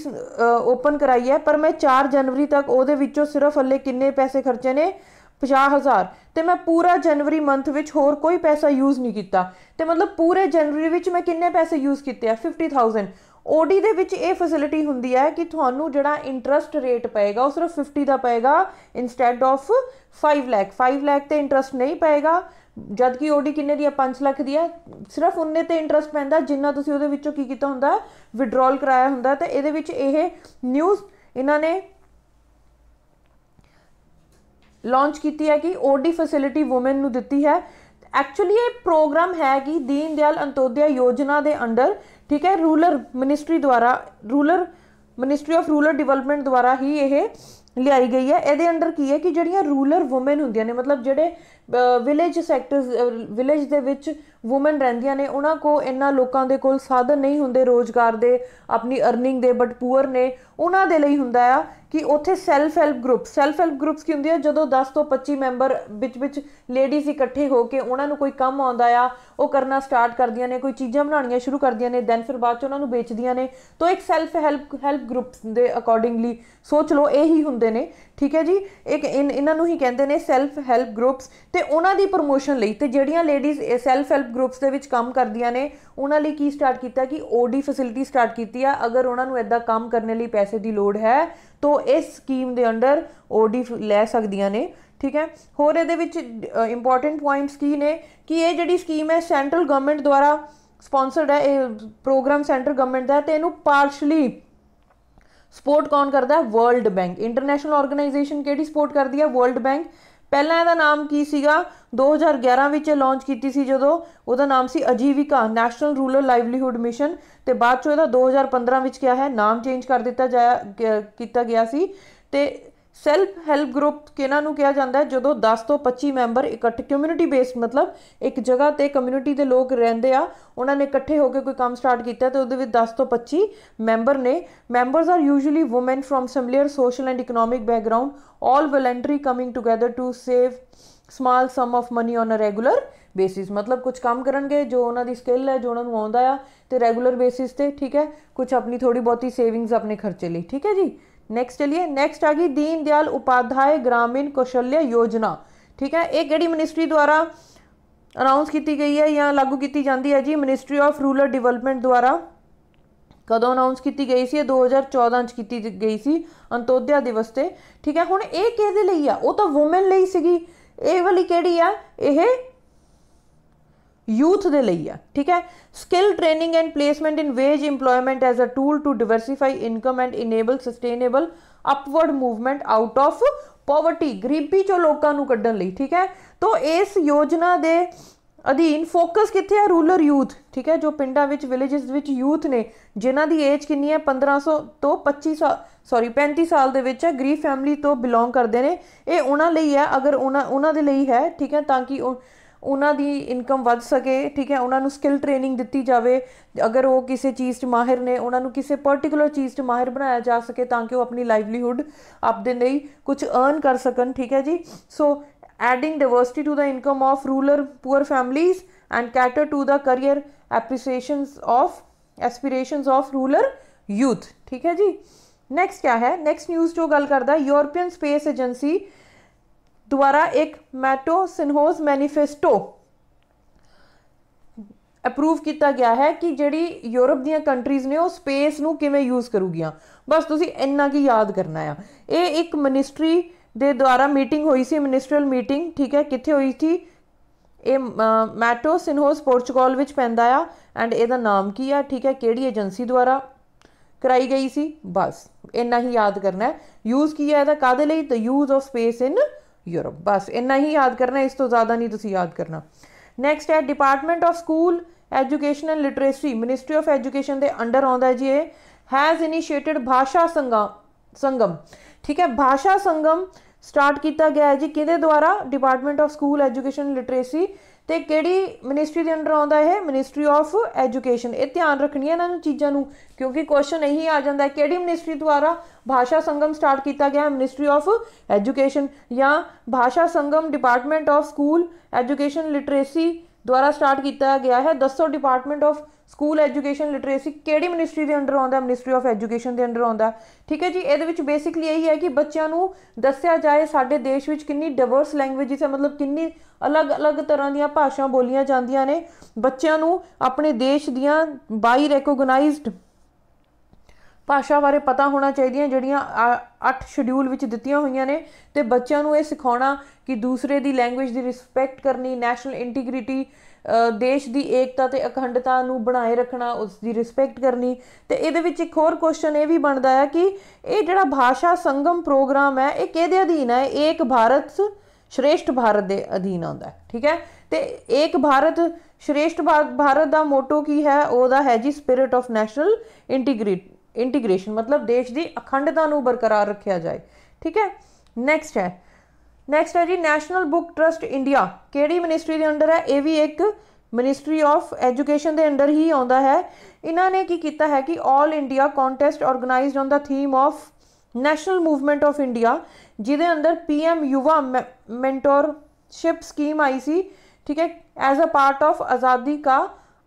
ਓਪਨ ਕਰਾਈ ਹੈ ਪਰ ਮੈਂ 4 ਜਨਵਰੀ ਤੱਕ ਉਹਦੇ ਵਿੱਚੋਂ ਸਿਰਫ ਅੱਲੇ ਕਿੰਨੇ ਪੈਸੇ ਖਰਚੇ ਨੇ 50000 ਤੇ ਮੈਂ ਪੂਰਾ ਜਨਵਰੀ ਮੰਥ ਵਿੱਚ ਹੋਰ ਕੋਈ ਪੈਸਾ ਯੂਜ਼ ਨਹੀਂ ਕੀਤਾ ਤੇ ਮਤਲਬ ਪੂਰੇ ਜਨਵਰੀ ਵਿੱਚ ਮੈਂ ਕਿੰਨੇ ਪੈਸੇ ਯੂਜ਼ ਕੀਤੇ ਆ 50000 ਓਡੀ ਦੇ ਵਿੱਚ ਇਹ ਫੈਸਿਲਿਟੀ ਹੁੰਦੀ ਹੈ ਕਿ ਤੁਹਾਨੂੰ ਜਿਹੜਾ ਇੰਟਰਸਟ ਰੇਟ ਪਏਗਾ ਉਹ ਸਿਰਫ 50 ਦਾ ਪਏਗਾ ਇਨਸਟੈਡ ਆਫ 5 ਲੱਖ 5 ਲੱਖ ਤੇ ਇੰਟਰਸਟ ਨਹੀਂ ਪਏਗਾ ਜਦ ਕਿ ਓਡੀ ਕਿੰਨੇ ਦੀ ਹੈ 5 ਲੱਖ ਦੀ ਹੈ ਸਿਰਫ ਉਹਨੇ ਤੇ ਇੰਟਰਸਟ ਪੈਂਦਾ ਜਿੰਨਾ ਤੁਸੀਂ ਉਹਦੇ ਵਿੱਚੋਂ ਕੀ ਕੀਤਾ ਹੁੰਦਾ ਵਿਡਰਾਅਲ ਕਰਾਇਆ ਹੁੰਦਾ ਤੇ ਇਹਦੇ ਵਿੱਚ ਇਹ ਨਿਊਜ਼ ਇਹਨਾਂ ਨੇ ਲਾਂਚ ਕੀਤੀ ਹੈ ਕਿ ਓਡੀ ਫੈਸਿਲਿਟੀ ਔਮਨ ਨੂੰ ਦਿੱਤੀ ਹੈ ਐਕਚੁਅਲੀ ਇਹ ਪ੍ਰੋਗਰਾਮ ਹੈ ਕਿ ਦੀਨ ਦਿਆਲ ਅੰਤੋਦਿਆ ਯੋਜਨਾ ਦੇ ਅੰਡਰ ਠੀਕ ਹੈ ਰੂਲਰ ਮਿਨਿਸਟਰੀ ਦੁਆਰਾ rural ministry of rural development ਦੁਆਰਾ ਹੀ ਇਹ ਲਿਆਈ ਗਈ ਹੈ ਇਹਦੇ ਅੰਡਰ ਕੀ ਹੈ ਕਿ ਜਿਹੜੀਆਂ ਰੂਲਰ ਔਮਨ ਹੁੰਦੀਆਂ ਨੇ ਮਤਲਬ ਜਿਹੜੇ ਵਿਲੇਜ ਸੈਕਟਰਸ ਵਿਲੇਜ ਦੇ ਵਿੱਚ ਔਮਨ ਰਹਿੰਦੀਆਂ ਨੇ ਉਹਨਾਂ ਕੋ ਇੰਨਾ ਲੋਕਾਂ ਦੇ ਕੋਲ ਸਾਧਨ ਨਹੀਂ ਹੁੰਦੇ ਰੋਜ਼ਗਾਰ ਦੇ ਆਪਣੀ ਅਰਨਿੰਗ ਦੇ ਬਟ ਪੂਅਰ ਨੇ ਉਹਨਾਂ ਦੇ ਲਈ ਹੁੰਦਾ ਆ ਕਿ ਉੱਥੇ self help group self help groups ਕੀ ਹੁੰਦੀ ਆ ਜਦੋਂ 10 ਤੋਂ 25 ਮੈਂਬਰ ਵਿੱਚ ਵਿੱਚ ਲੇਡੀਜ਼ ਇਕੱਠੇ ਹੋ ਕੇ ਉਹਨਾਂ ਨੂੰ ਕੋਈ ਕੰਮ ਆਉਂਦਾ ਆ ਉਹ ਕਰਨਾ ਸਟਾਰਟ ਕਰਦੀਆਂ ਨੇ ਕੋਈ ਚੀਜ਼ਾਂ ਬਣਾਉਣੀਆਂ ਸ਼ੁਰੂ ਕਰਦੀਆਂ ਨੇ ਦੈਨ ਫਿਰ ਬਾਅਦ ਚ ਉਹਨਾਂ ਨੂੰ ਵੇਚਦੀਆਂ ਨੇ ਤੋਂ ਇੱਕ ਸੈਲਫ ਹੈਲਪ ਹੈਲਪ ਗਰੁੱਪਸ ਦੇ ਅਕੋਰਡਿੰਗਲੀ ਸੋਚ ਲਓ ਇਹੀ ਹੁੰਦੇ ਨੇ ਠੀਕ ਹੈ ਜੀ ਇੱਕ ਇਹਨਾਂ ਨੂੰ ਹੀ ਕਹਿੰਦੇ ਨੇ ਸੈਲਫ ਹੈਲਪ ਗਰੁੱਪਸ ਤੇ ਉਹਨਾਂ ਦੀ ਪ੍ਰੋਮੋਸ਼ਨ ਲਈ ਤੇ ਜਿਹੜੀਆਂ ਲੇਡੀਜ਼ ਸੈਲਫ ਹੈਲਪ ਗਰੁੱਪਸ ਦੇ ਵਿੱਚ ਕੰਮ ਕਰਦੀਆਂ ਨੇ ਉਹਨਾਂ ਲਈ ਕੀ ਸਟਾਰਟ ਕੀਤਾ ਕਿ ਓਡੀ ਫੈਸਿਲਿਟੀ ਸਟਾਰਟ ਕੀਤੀ ਆ ਅਗਰ ਉਹਨਾਂ ਨੂੰ ਐਦਾਂ ਕੰਮ ਕਰਨ ਲਈ ਪੈਸੇ ਦੀ ਲੋੜ ਹੈ ਤਾਂ ਇਸ ਸਕੀਮ ਦੇ ਅੰਡਰ ਓਡੀ ਲੈ ਸਕਦੀਆਂ ਨੇ ਠੀਕ ਹੈ ਹੋਰ ਇਹਦੇ ਵਿੱਚ ਇੰਪੋਰਟੈਂਟ ਪੁਆਇੰਟਸ ਕੀ ਨੇ ਕਿ ਇਹ ਜਿਹੜੀ ਸਕੀਮ ਹੈ ਸੈਂਟਰਲ ਗਵਰਨਮੈਂਟ ਦੁਆਰਾ ਸਪਾਂਸਰਡ ਹੈ ਇਹ ਪ੍ਰੋਗਰਾਮ ਸੈਂਟਰ ਗਵਰਨਮੈਂਟ ਦਾ ਤੇ ਇਹਨੂੰ ਪਾਰਸ਼ਲੀ ਸਪੋਰਟ ਕੌਣ ਕਰਦਾ ਹੈ ਵਰਲਡ ਬੈਂਕ ਇੰਟਰਨੈਸ਼ਨਲ ਆਰਗੇਨਾਈਜੇਸ਼ਨ ਕਿਹੜੀ ਸਪੋਰਟ ਕਰਦੀ ਹੈ ਵਰਲਡ ਬੈਂਕ ਪਹਿਲਾਂ ਇਹਦਾ ਨਾਮ ਕੀ ਸੀਗਾ 2011 ਵਿੱਚ ਲਾਂਚ ਕੀਤੀ ਸੀ ਜਦੋਂ ਉਹਦਾ ਨਾਮ ਸੀ Aajeevika National Rural Livelihood Mission ਤੇ ਬਾਅਦ ਚੋਂ ਇਹਦਾ 2015 ਵਿੱਚ ਕਿਹਾ ਹੈ ਨਾਮ ਚੇਂਜ ਕਰ ਦਿੱਤਾ ਜਾਇਆ ਕੀਤਾ ਗਿਆ ਸੀ ਤੇ ਸੈਲਫ ਹੈਲਪ ਗਰੁੱਪ ਕਿਹਨਾਂ ਨੂੰ ਕਿਹਾ ਜਾਂਦਾ ਹੈ ਜਦੋਂ 10 ਤੋਂ 25 ਮੈਂਬਰ ਇਕੱਠੇ ਕਮਿਊਨਿਟੀ ਬੇਸਡ ਮਤਲਬ ਇੱਕ ਜਗ੍ਹਾ ਤੇ ਕਮਿਊਨਿਟੀ ਦੇ ਲੋਕ ਰਹਿੰਦੇ ਆ ਉਹਨਾਂ ਨੇ ਇਕੱਠੇ ਹੋ ਕੇ ਕੋਈ ਕੰਮ ਸਟਾਰਟ ਕੀਤਾ ਤੇ ਉਹਦੇ ਵਿੱਚ 10 ਤੋਂ 25 ਮੈਂਬਰ ਨੇ members are usually women from similar social and economic background all voluntary coming together to save small sum of money on a regular basis ਮਤਲਬ ਕੁਝ ਕੰਮ ਕਰਨਗੇ ਜੋ ਉਹਨਾਂ ਦੀ ਸਕਿੱਲ ਹੈ ਜੋ ਉਹਨਾਂ ਨੂੰ ਆਉਂਦਾ ਆ ਤੇ ਰੈਗੂਲਰ ਬੇਸਿਸ ਤੇ ਠੀਕ ਹੈ ਕੁਝ ਆਪਣੀ ਥੋੜੀ ਬਹੁਤੀ ਸੇਵਿੰਗਸ ਆਪਣੇ ਖਰਚੇ ਲਈ ਠੀਕ ਹੈ ਜੀ ਨੈਕਸਟ ਚਲਿਏ ਨੈਕਸਟ ਆ ਗਈ ਦੀਨ ਦਿਆਲ ਉਪਾਧਿਆਏ ਗ੍ਰਾਮੀਣ ਕੌਸ਼ਲਿਆ ਯੋਜਨਾ ਠੀਕ ਹੈ ਇਹ ਕਿਹੜੀ ਮਿਨਿਸਟਰੀ ਦੁਆਰਾ ਅਨਾਉਂਸ ਕੀਤੀ ਗਈ ਹੈ ਜਾਂ ਲਾਗੂ ਕੀਤੀ ਜਾਂਦੀ ਹੈ ਜੀ ਮਿਨਿਸਟਰੀ ਆਫ ਰੂਰਲ ਡਿਵੈਲਪਮੈਂਟ ਦੁਆਰਾ ਕਦੋਂ ਅਨਾਉਂਸ ਕੀਤੀ ਗਈ ਸੀ ਇਹ 2014 ਚ ਕੀਤੀ ਗਈ ਸੀ ਅੰਤੋਦਿਆ ਦਿਵਸ ਤੇ ਠੀਕ ਹੈ ਹੁਣ ਇਹ ਕਿਹਦੇ ਲਈ ਆ ਉਹ ਤਾਂ ਔਮਨ ਲਈ ਸੀਗੀ ਇਹ ਵਾਲੀ ਕਿਹੜੀ ਆ ਇਹ ਯੂਥ ਦੇ ਲਈ ਆ ਠੀਕ ਹੈ skill training and placement in wage employment as a tool to diversify income and enable sustainable upward movement out of poverty ਗਰੀਬੀ ਚੋਂ ਲੋਕਾਂ ਨੂੰ ਕੱਢਣ ਲਈ ਠੀਕ ਹੈ ਤੋਂ ਇਸ ਯੋਜਨਾ ਦੇ ਅਧੀਨ ਫੋਕਸ ਕਿੱਥੇ ਹੈ ਰੂਰਲ ਯੂਥ ਠੀਕ ਹੈ ਜੋ ਪਿੰਡਾਂ ਵਿੱਚ ਵਿਲੇजेस ਵਿੱਚ ਯੂਥ ਨੇ ਜਿਨ੍ਹਾਂ ਦੀ ਏਜ ਕਿੰਨੀ ਹੈ 1500 ਤੋਂ 2500 ਸੌਰੀ 35 ਸਾਲ ਦੇ ਵਿੱਚ ਹੈ ਗਰੀਬ ਫੈਮਿਲੀ ਤੋਂ ਬਿਲੋਂਗ ਕਰਦੇ ਨੇ ਇਹ ਉਹਨਾਂ ਲਈ ਹੈ ਅਗਰ ਉਹਨਾਂ ਉਹਨਾਂ ਦੇ ਲਈ ਹੈ ਠੀਕ ਹੈ ਤਾਂ ਕਿ ਉਹ ਉਹਨਾਂ ਦੀ ਇਨਕਮ ਵੱਧ ਸਕੇ ਠੀਕ ਹੈ ਉਹਨਾਂ ਨੂੰ ਸਕਿੱਲ ਟ੍ਰੇਨਿੰਗ ਦਿੱਤੀ ਜਾਵੇ ਅਗਰ ਉਹ ਕਿਸੇ ਚੀਜ਼ 'ਚ ਮਾਹਿਰ ਨੇ ਉਹਨਾਂ ਨੂੰ ਕਿਸੇ ਪਾਰਟਿਕੂਲਰ ਚੀਜ਼ 'ਚ ਮਾਹਿਰ ਬਣਾਇਆ ਜਾ ਸਕੇ ਤਾਂ ਕਿ ਉਹ ਆਪਣੀ ਲਾਈਵਲੀਹੁਡ ਆਪਦੇ ਲਈ ਕੁਝ ਅਰਨ ਕਰ ਸਕਣ ਠੀਕ ਹੈ ਜੀ so adding diversity to the income of rural poor families and cater to the career appreciations of aspirations of rural youth ਠੀਕ ਹੈ ਜੀ ਨੈਕਸਟ ਕੀ ਹੈ ਨੈਕਸਟ ਨਿਊਜ਼ ਜੋ ਗੱਲ ਕਰਦਾ ਯੂਰੋਪੀਅਨ ਸਪੇਸ ਏਜੰਸੀ ਦੁਆਰਾ ਇੱਕ ਮੈਟੋ ਸਿਨਹੋਸ ਮੈਨੀਫੈਸਟੋ ਅਪਰੂਵ ਕੀਤਾ ਗਿਆ ਹੈ ਕਿ ਜਿਹੜੀ ਯੂਰਪ ਦੀਆਂ ਕੰਟਰੀਜ਼ ਨੇ ਉਹ ਸਪੇਸ ਨੂੰ ਕਿਵੇਂ ਯੂਜ਼ ਕਰੂਗੀਆਂ ਬਸ ਤੁਸੀਂ ਇੰਨਾ ਕੀ ਯਾਦ ਕਰਨਾ ਆ ਇਹ ਇੱਕ ਮਿਨਿਸਟਰੀ ਦੇ ਦੁਆਰਾ ਮੀਟਿੰਗ ਹੋਈ ਸੀ ਮਿਨਿਸਟਰੀਅਲ ਮੀਟਿੰਗ ਠੀਕ ਹੈ ਕਿੱਥੇ ਹੋਈ ਸੀ ਇਹ ਮੈਟੋ ਸਿਨਹੋਸ ਪੋਰਚੁਗਲ ਵਿੱਚ ਪੈਂਦਾ ਆ ਐਂਡ ਇਹਦਾ ਨਾਮ ਕੀ ਆ ਠੀਕ ਹੈ ਕਿਹੜੀ ਏਜੰਸੀ ਦੁਆਰਾ ਕਰਾਈ ਗਈ ਸੀ ਬਸ ਇੰਨਾ ਹੀ ਯਾਦ ਕਰਨਾ ਹੈ ਯੂਜ਼ ਕੀ ਹੈ ਇਹਦਾ ਕਾਦੇ ਲਈ the use of space in Europe ਬਸ ਇੰਨਾ ਹੀ ਯਾਦ ਕਰਨਾ ਇਸ ਤੋਂ ਜ਼ਿਆਦਾ ਨਹੀਂ ਤੁਸੀਂ ਯਾਦ ਕਰਨਾ ਨੈਕਸਟ ਹੈ department of school education and literacy ministry of education ਦੇ ਅੰਡਰ ਆਉਂਦਾ ਜੀ ਇਹ ਹੈਜ਼ ਇਨੀਸ਼ੀਏਟਿਡ ਭਾਸ਼ਾ ਸੰਗਮ ਠੀਕ ਹੈ ਭਾਸ਼ਾ ਸੰਗਮ ਸਟਾਰਟ ਕੀਤਾ ਗਿਆ ਹੈ ਜੀ ਕਿਹਦੇ ਦੁਆਰਾ department of school education literacy ਤੇ ਕਿਹੜੀ ਮਿਨਿਸਟਰੀ ਦੇ ਅੰਡਰ ਆਉਂਦਾ ਇਹ ਮਿਨਿਸਟਰੀ ਆਫ ਐਜੂਕੇਸ਼ਨ ਇਹ ਧਿਆਨ ਰੱਖਣੀ ਹੈ ਇਹਨਾਂ ਨੂੰ ਚੀਜ਼ਾਂ ਨੂੰ ਕਿਉਂਕਿ ਕੁਐਸਚਨ ਇਹੀ ਆ ਜਾਂਦਾ ਹੈ ਕਿਹੜੀ ਮਿਨਿਸਟਰੀ ਦੁਆਰਾ ਭਾਸ਼ਾ ਸੰਗਮ ਸਟਾਰਟ ਕੀਤਾ ਗਿਆ ਹੈ ਮਿਨਿਸਟਰੀ ਆਫ ਐਜੂਕੇਸ਼ਨ ਜਾਂ Bhasha Sangam department of school education literacy ਦੁਆਰਾ ਸਟਾਰਟ ਕੀਤਾ ਗਿਆ ਹੈ ਦੱਸੋ department of school education literacy ਕਿਹੜੀ ਮਿਨਿਸਟਰੀ ਦੇ ਅੰਡਰ ਆਉਂਦਾ ਹੈ ਮਿਨਿਸਟਰੀ ਆਫ ਐਜੂਕੇਸ਼ਨ ਦੇ ਅੰਡਰ ਆਉਂਦਾ ਠੀਕ ਹੈ ਜੀ ਇਹਦੇ ਵਿੱਚ ਬੇਸਿਕਲੀ ਇਹੀ ਹੈ ਕਿ ਬੱਚਿਆਂ ਨੂੰ ਦੱਸਿਆ ਜਾਏ ਸਾਡੇ ਦੇਸ਼ ਵਿੱਚ ਕਿੰਨੀ ਡਾਇਵਰਸ ਲੈਂਗੁਏਜਸ ਹੈ ਮਤਲਬ ਕਿੰਨੀ ਅਲੱਗ-ਅਲੱਗ ਤਰ੍ਹਾਂ ਦੀਆਂ ਭਾਸ਼ਾਵਾਂ ਬੋਲੀਆਂ ਜਾਂਦੀਆਂ ਨੇ ਬੱਚਿਆਂ ਨੂੰ ਆਪਣੇ ਦੇਸ਼ ਦੀਆਂ ਬਾਈ ਰੈਕੋਗਨਾਈਜ਼ਡ ਭਾਸ਼ਾ ਬਾਰੇ ਪਤਾ ਹੋਣਾ ਚਾਹੀਦੀਆਂ ਜਿਹੜੀਆਂ 8 ਸ਼ਡਿਊਲ ਵਿੱਚ ਦਿੱਤੀਆਂ ਹੋਈਆਂ ਨੇ ਤੇ ਬੱਚਿਆਂ ਨੂੰ ਇਹ ਸਿਖਾਉਣਾ ਕਿ ਦੂਸਰੇ ਦੀ ਲੈਂਗੁਏਜ ਦੀ ਰਿਸਪੈਕਟ ਕਰਨੀ ਨੈਸ਼ਨਲ ਇੰਟੀਗ੍ਰਿਟੀ ਦੇਸ਼ ਦੀ ਏਕਤਾ ਤੇ ਅਖੰਡਤਾ ਨੂੰ ਬਣਾਏ ਰੱਖਣਾ ਉਸ ਦੀ ਰਿਸਪੈਕਟ ਕਰਨੀ ਤੇ ਇਹਦੇ ਵਿੱਚ ਇੱਕ ਹੋਰ ਕੁਐਸਚਨ ਇਹ ਵੀ ਬਣਦਾ ਹੈ ਕਿ ਇਹ ਜਿਹੜਾ ਭਾਸ਼ਾ ਸੰਗਮ ਪ੍ਰੋਗਰਾਮ ਹੈ ਇਹ ਕਿਹਦੇ ਅਧੀਨ ਹੈ ਏਕ ਭਾਰਤ ਸ਼੍ਰੇਸ਼ਟ ਭਾਰਤ ਦੇ ਅਧੀਨ ਆਉਂਦਾ ਹੈ ਠੀਕ ਹੈ ਤੇ ਏਕ ਭਾਰਤ ਸ਼੍ਰੇਸ਼ਟ ਭਾਰਤ ਦਾ ਮੋਟੋ ਕੀ ਹੈ ਉਹਦਾ ਹੈ ਜੀ spirit of national integrity integration ਮਤਲਬ ਦੇਸ਼ ਦੀ ਅਖੰਡਤਾ ਨੂੰ ਬਰਕਰਾਰ ਰੱਖਿਆ ਜਾਏ ਠੀਕ ਹੈ ਨੈਕਸਟ ਹੈ ਨੈਕਸਟ ਹੈ ਜੀ ਨੈਸ਼ਨਲ ਬੁੱਕ ਟਰਸਟ ਇੰਡੀਆ ਕਿਹੜੀ ਮਿਨਿਸਟਰੀ ਦੇ ਅੰਡਰ ਹੈ ਇਹ ਵੀ ਇੱਕ ਮਿਨਿਸਟਰੀ ਆਫ ਐਜੂਕੇਸ਼ਨ ਦੇ ਅੰਡਰ ਹੀ ਆਉਂਦਾ ਹੈ ਇਹਨਾਂ ਨੇ ਕੀ ਕੀਤਾ ਹੈ ਕਿ 올 India contest organised on the theme of national movement of India ਜਿਹਦੇ ਅੰਦਰ ਪੀਐਮ ਯੁਵਾ ਮੈਂਟੋਰਸ਼ਿਪ ਸਕੀਮ ਆਈ ਸੀ ਠੀਕ ਹੈ ਐਜ਼ ਅ ਪਾਰਟ ਆਫ ਆਜ਼ਾਦੀ ਕਾ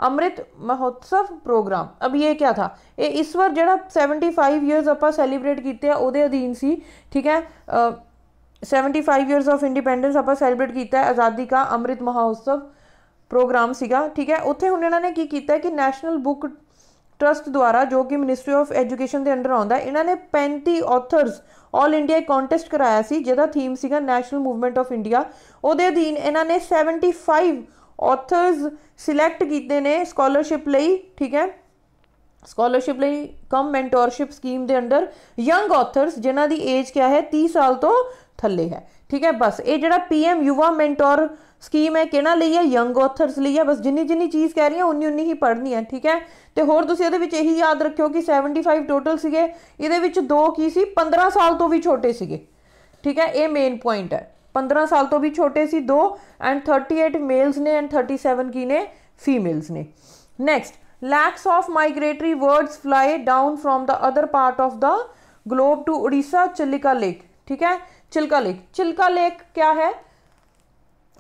ਅੰਮ੍ਰਿਤ ਮਹੋਤਸਵ ਪ੍ਰੋਗਰਾਮ ਅਬ ਇਹ ਕੀ ਥਾ ਇਹ इस ਵਾਰ ਜਿਹੜਾ 75 ਇਅਰਸ ਆਪਾਂ ਸੈਲੀਬ੍ਰੇਟ ਕੀਤੇ ਆ ਉਹਦੇ ਅਧੀਨ ਸੀ ਠੀਕ ਹੈ 75 ਇਅਰਸ ਆਫ ਇੰਡੀਪੈਂਡੈਂਸ ਆਪਾਂ ਸੈਲੀਬ੍ਰੇਟ ਕੀਤਾ ਹੈ ਆਜ਼ਾਦੀ ਦਾ ਅੰਮ੍ਰਿਤ ਮਹੋਤਸਵ ਪ੍ਰੋਗਰਾਮ ਸੀਗਾ ਠੀਕ ਹੈ ਉੱਥੇ ਹੁਣ ਇਹਨਾਂ ਨੇ ਕੀ ਕੀਤਾ ਕਿ ਨੈਸ਼ਨਲ ਬੁੱਕ ਟਰਸਟ ਦੁਆਰਾ ਜੋ ਕਿ ਮਿਨਿਸਟਰੀ ਆਫ ਐਜੂਕੇਸ਼ਨ ਦੇ ਅੰਡਰ ਆਉਂਦਾ ਇਹਨਾਂ ਨੇ 35 ਆਥਰਸ 올 ਇੰਡੀਆ ਕੰਟੈਸਟ ਕਰਾਇਆ ਸੀ ਜਿਹਦਾ ਥੀਮ ਸੀਗਾ ਨੈਸ਼ਨਲ ਮੂਵਮੈਂਟ ਆਫ ਇੰਡੀਆ ਉਹਦੇ ਅਧੀਨ ਇਹਨਾਂ ਨੇ 75 ਆਥਰਸ ਸਿਲੈਕਟ ਕੀਤੇ ਨੇ ਸਕਾਲਰਸ਼ਿਪ ਲਈ ਠੀਕ ਹੈ ਸਕਾਲਰਸ਼ਿਪ ਲਈ ਕਮ ਮੈਂਟੋਰਸ਼ਿਪ ਸਕੀਮ ਦੇ ਅੰਡਰ ਯੰਗ ਆਥਰਸ ਜਿਨ੍ਹਾਂ ਦੀ ਏਜ ਕਿਆ ਹੈ 30 ਸਾਲ ਤੋਂ ਥੱਲੇ ਹੈ ਠੀਕ ਹੈ ਬਸ ਇਹ ਜਿਹੜਾ ਪੀਐਮ ਯੁਵਾ ਮੈਂਟੋਰ ਸਕੀਮ ਹੈ ਕਿਹਨਾਂ ਲਈ ਹੈ ਯੰਗ ਆਥਰਸ ਲਈ ਹੈ ਬਸ ਜਿੰਨੀ ਜਿੰਨੀ ਚੀਜ਼ ਕਹਿ ਰਹੀ ਹਾਂ ਉਨੀ ਉਨੀ ਹੀ ਪੜ੍ਹਨੀ ਹੈ ਠੀਕ ਹੈ ਤੇ ਹੋਰ ਤੁਸੀਂ ਇਹਦੇ ਵਿੱਚ ਇਹੀ ਯਾਦ ਰੱਖਿਓ ਕਿ 75 ਟੋਟਲ ਸੀਗੇ ਇਹਦੇ ਵਿੱਚ ਦੋ ਕੀ ਸੀ 15 ਸਾਲ ਤੋਂ ਵੀ ਛੋਟੇ ਸੀਗੇ ਠੀਕ ਹੈ ਇਹ ਮੇਨ ਪੁਆਇੰਟ ਹੈ पंद्रह साल तो भी छोटे सी दो एंड थर्टी एट मेल्स ने एंड थर्टी सेवन की ने फीमेल्स ने next lakhs of migratory birds fly down from the other part of the globe to Odisha Chilka lake ठीक है चिल्का लेक चिल्का लेक क्या है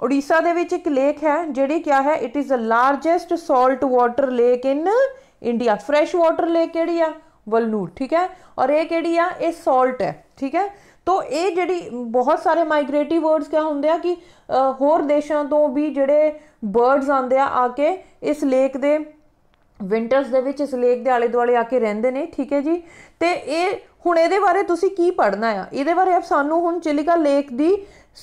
उड़ीसा के एक लेक है ਹੈ क्या है it is the largest salt water lake in India fresh water lake lake वलनूर ठीक है और ये कि सॉल्ट है ठीक है ਤੋ ਇਹ ਜਿਹੜੀ ਬਹੁਤ ਸਾਰੇ ਮਾਈਗ੍ਰੇਟਿਵ ਬਰਡਸ ਕਿਆ ਹੁੰਦੇ ਆ ਕਿ ਹੋਰ ਦੇਸ਼ਾਂ ਤੋਂ ਵੀ ਜਿਹੜੇ ਬਰਡਸ ਆਉਂਦੇ ਆ ਆ ਕੇ ਇਸ ਲੇਕ ਦੇ ਵਿੰਟਰਸ ਦੇ ਵਿੱਚ ਇਸ ਲੇਕ ਦੇ ਆਲੇ ਦੁਆਲੇ ਆ ਕੇ ਰਹਿੰਦੇ ਨੇ ਠੀਕ ਹੈ ਜੀ ਤੇ ਇਹ ਹੁਣ ਇਹਦੇ ਬਾਰੇ ਤੁਸੀਂ ਕੀ ਪੜ੍ਹਨਾ ਆ ਇਹਦੇ ਬਾਰੇ ਆਪ ਸਾਨੂੰ ਹੁਣ ਚਿਲਿਕਾ ਲੇਕ ਦੀ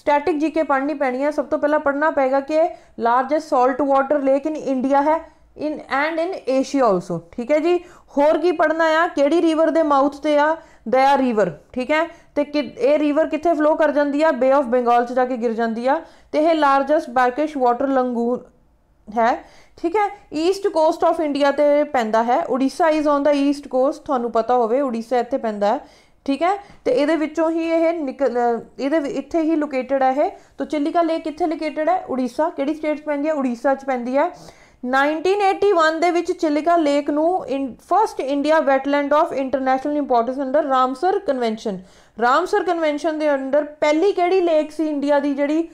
ਸਟੈਟਿਕ ਜੀਕੇ ਪੜ੍ਹਨੀ ਪੈਣੀ ਆ ਸਭ ਤੋਂ ਪਹਿਲਾਂ ਪੜ੍ਹਨਾ ਪੈਗਾ ਕਿ largest salt water lake in India ਹੈ in and in Asia also ਠੀਕ ਹੈ ਜੀ ਹੋਰ ਕੀ ਪੜ੍ਹਨਾ ਆ ਕਿਹੜੀ ਰਿਵਰ ਦੇ ਮਾਊਥ ਤੇ ਆ ਦਇਆ ਰਿਵਰ ਠੀਕ ਹੈ ਤੇ ਕਿ ਇਹ ਰਿਵਰ ਕਿੱਥੇ ਫਲੋ ਕਰ ਜਾਂਦੀ ਆ ਬੇ ਆਫ ਬੰਗਾਲ ਚ ਜਾ ਕੇ ਗਿਰ ਜਾਂਦੀ ਆ ਤੇ ਇਹ ਲਾਰਜੈਸਟ ਬਾਰਕਿਸ਼ ਵਾਟਰ ਲੰਗੂਨ ਹੈ ਠੀਕ ਹੈ ਈਸਟ ਕੋਸਟ ਆਫ ਇੰਡੀਆ ਤੇ ਪੈਂਦਾ ਹੈ Odisha is on the east coast ਤੁਹਾਨੂੰ ਪਤਾ ਹੋਵੇ ਉੜੀਸਾ ਇੱਥੇ ਪੈਂਦਾ ਹੈ ਠੀਕ ਹੈ ਤੇ ਇਹਦੇ ਵਿੱਚੋਂ ਹੀ ਇਹ ਇਹਦੇ ਇੱਥੇ ਹੀ ਲੋਕੇਟਡ ਹੈ ਇਹ ਤੋਂ ਚਿਲਿਕਾ ਲੇਕ ਕਿੱਥੇ ਲੋਕੇਟਡ ਹੈ ਉੜੀਸਾ ਕਿਹੜੀ ਸਟੇਟ 'ਚ ਪੈਂਦੀ ਹੈ ਉੜੀਸਾ 'ਚ ਪੈਂਦੀ ਹੈ 1981 ਦੇ ਵਿੱਚ ਚਿਲਿਕਾ ਲੇਕ ਨੂੰ first India wetland of international importance under Ramsar convention Ramsar convention ਦੇ ਅੰਡਰ ਪਹਿਲੀ ਕਿਹੜੀ ਲੇਕ ਸੀ ਇੰਡੀਆ ਦੀ ਜਿਹੜੀ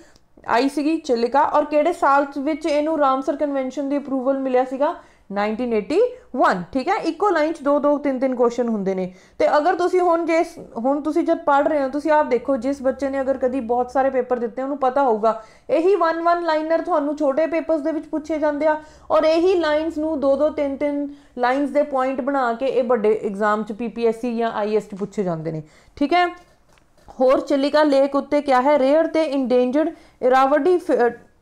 ਆਈ ਸੀਗੀ ਚਿਲਿਕਾ ਔਰ ਕਿਹੜੇ ਸਾਲ ਵਿੱਚ ਇਹਨੂੰ ਰਾਮਸਰ ਕਨਵੈਨਸ਼ਨ ਦੀ ਅਪਰੂਵਲ ਮਿਲਿਆ ਸੀਗਾ 1981 ਠੀਕ ਹੈ ਇੱਕੋ ਲਾਈਨ 'ਚ ਦੋ ਦੋ ਤਿੰਨ ਤਿੰਨ ਕੁਐਸਚਨ ਹੁੰਦੇ ਨੇ ਤੇ ਅਗਰ ਤੁਸੀਂ ਹੁਣ ਜੇ ਹੁਣ ਤੁਸੀਂ ਜਦ ਪੜ੍ਹ ਰਹੇ ਹੋ ਤੁਸੀਂ ਆਪ ਦੇਖੋ ਜਿਸ ਬੱਚੇ ਨੇ ਅਗਰ ਕਦੀ ਬਹੁਤ ਸਾਰੇ ਪੇਪਰ ਦਿੱਤੇ ਉਹਨੂੰ ਪਤਾ ਹੋਊਗਾ ਇਹੀ 1 1 ਲਾਈਨਰ ਤੁਹਾਨੂੰ ਛੋਟੇ ਪੇਪਰਸ ਦੇ ਵਿੱਚ ਪੁੱਛੇ ਜਾਂਦੇ ਆ ਔਰ ਇਹੀ ਲਾਈਨਸ ਨੂੰ ਦੋ ਦੋ ਤਿੰਨ ਤਿੰਨ ਲਾਈਨਸ ਦੇ ਪੁਆਇੰਟ ਬਣਾ ਕੇ ਇਹ ਵੱਡੇ ਐਗਜ਼ਾਮ 'ਚ ਪੀਪੀਐਸਸੀ ਜਾਂ ਆਈਐਸ 'ਚ ਪੁੱਛੇ ਜਾਂਦੇ ਨੇ ਠੀਕ ਹੈ ਹੋਰ ਚਿਲਿਕਾ ਲੇਕ ਉੱਤੇ ਕੀ ਹੈ ਰੇਅਰ ਤੇ ਇੰਡੇਂਜਰਡ ਇਰਾਵਡੀ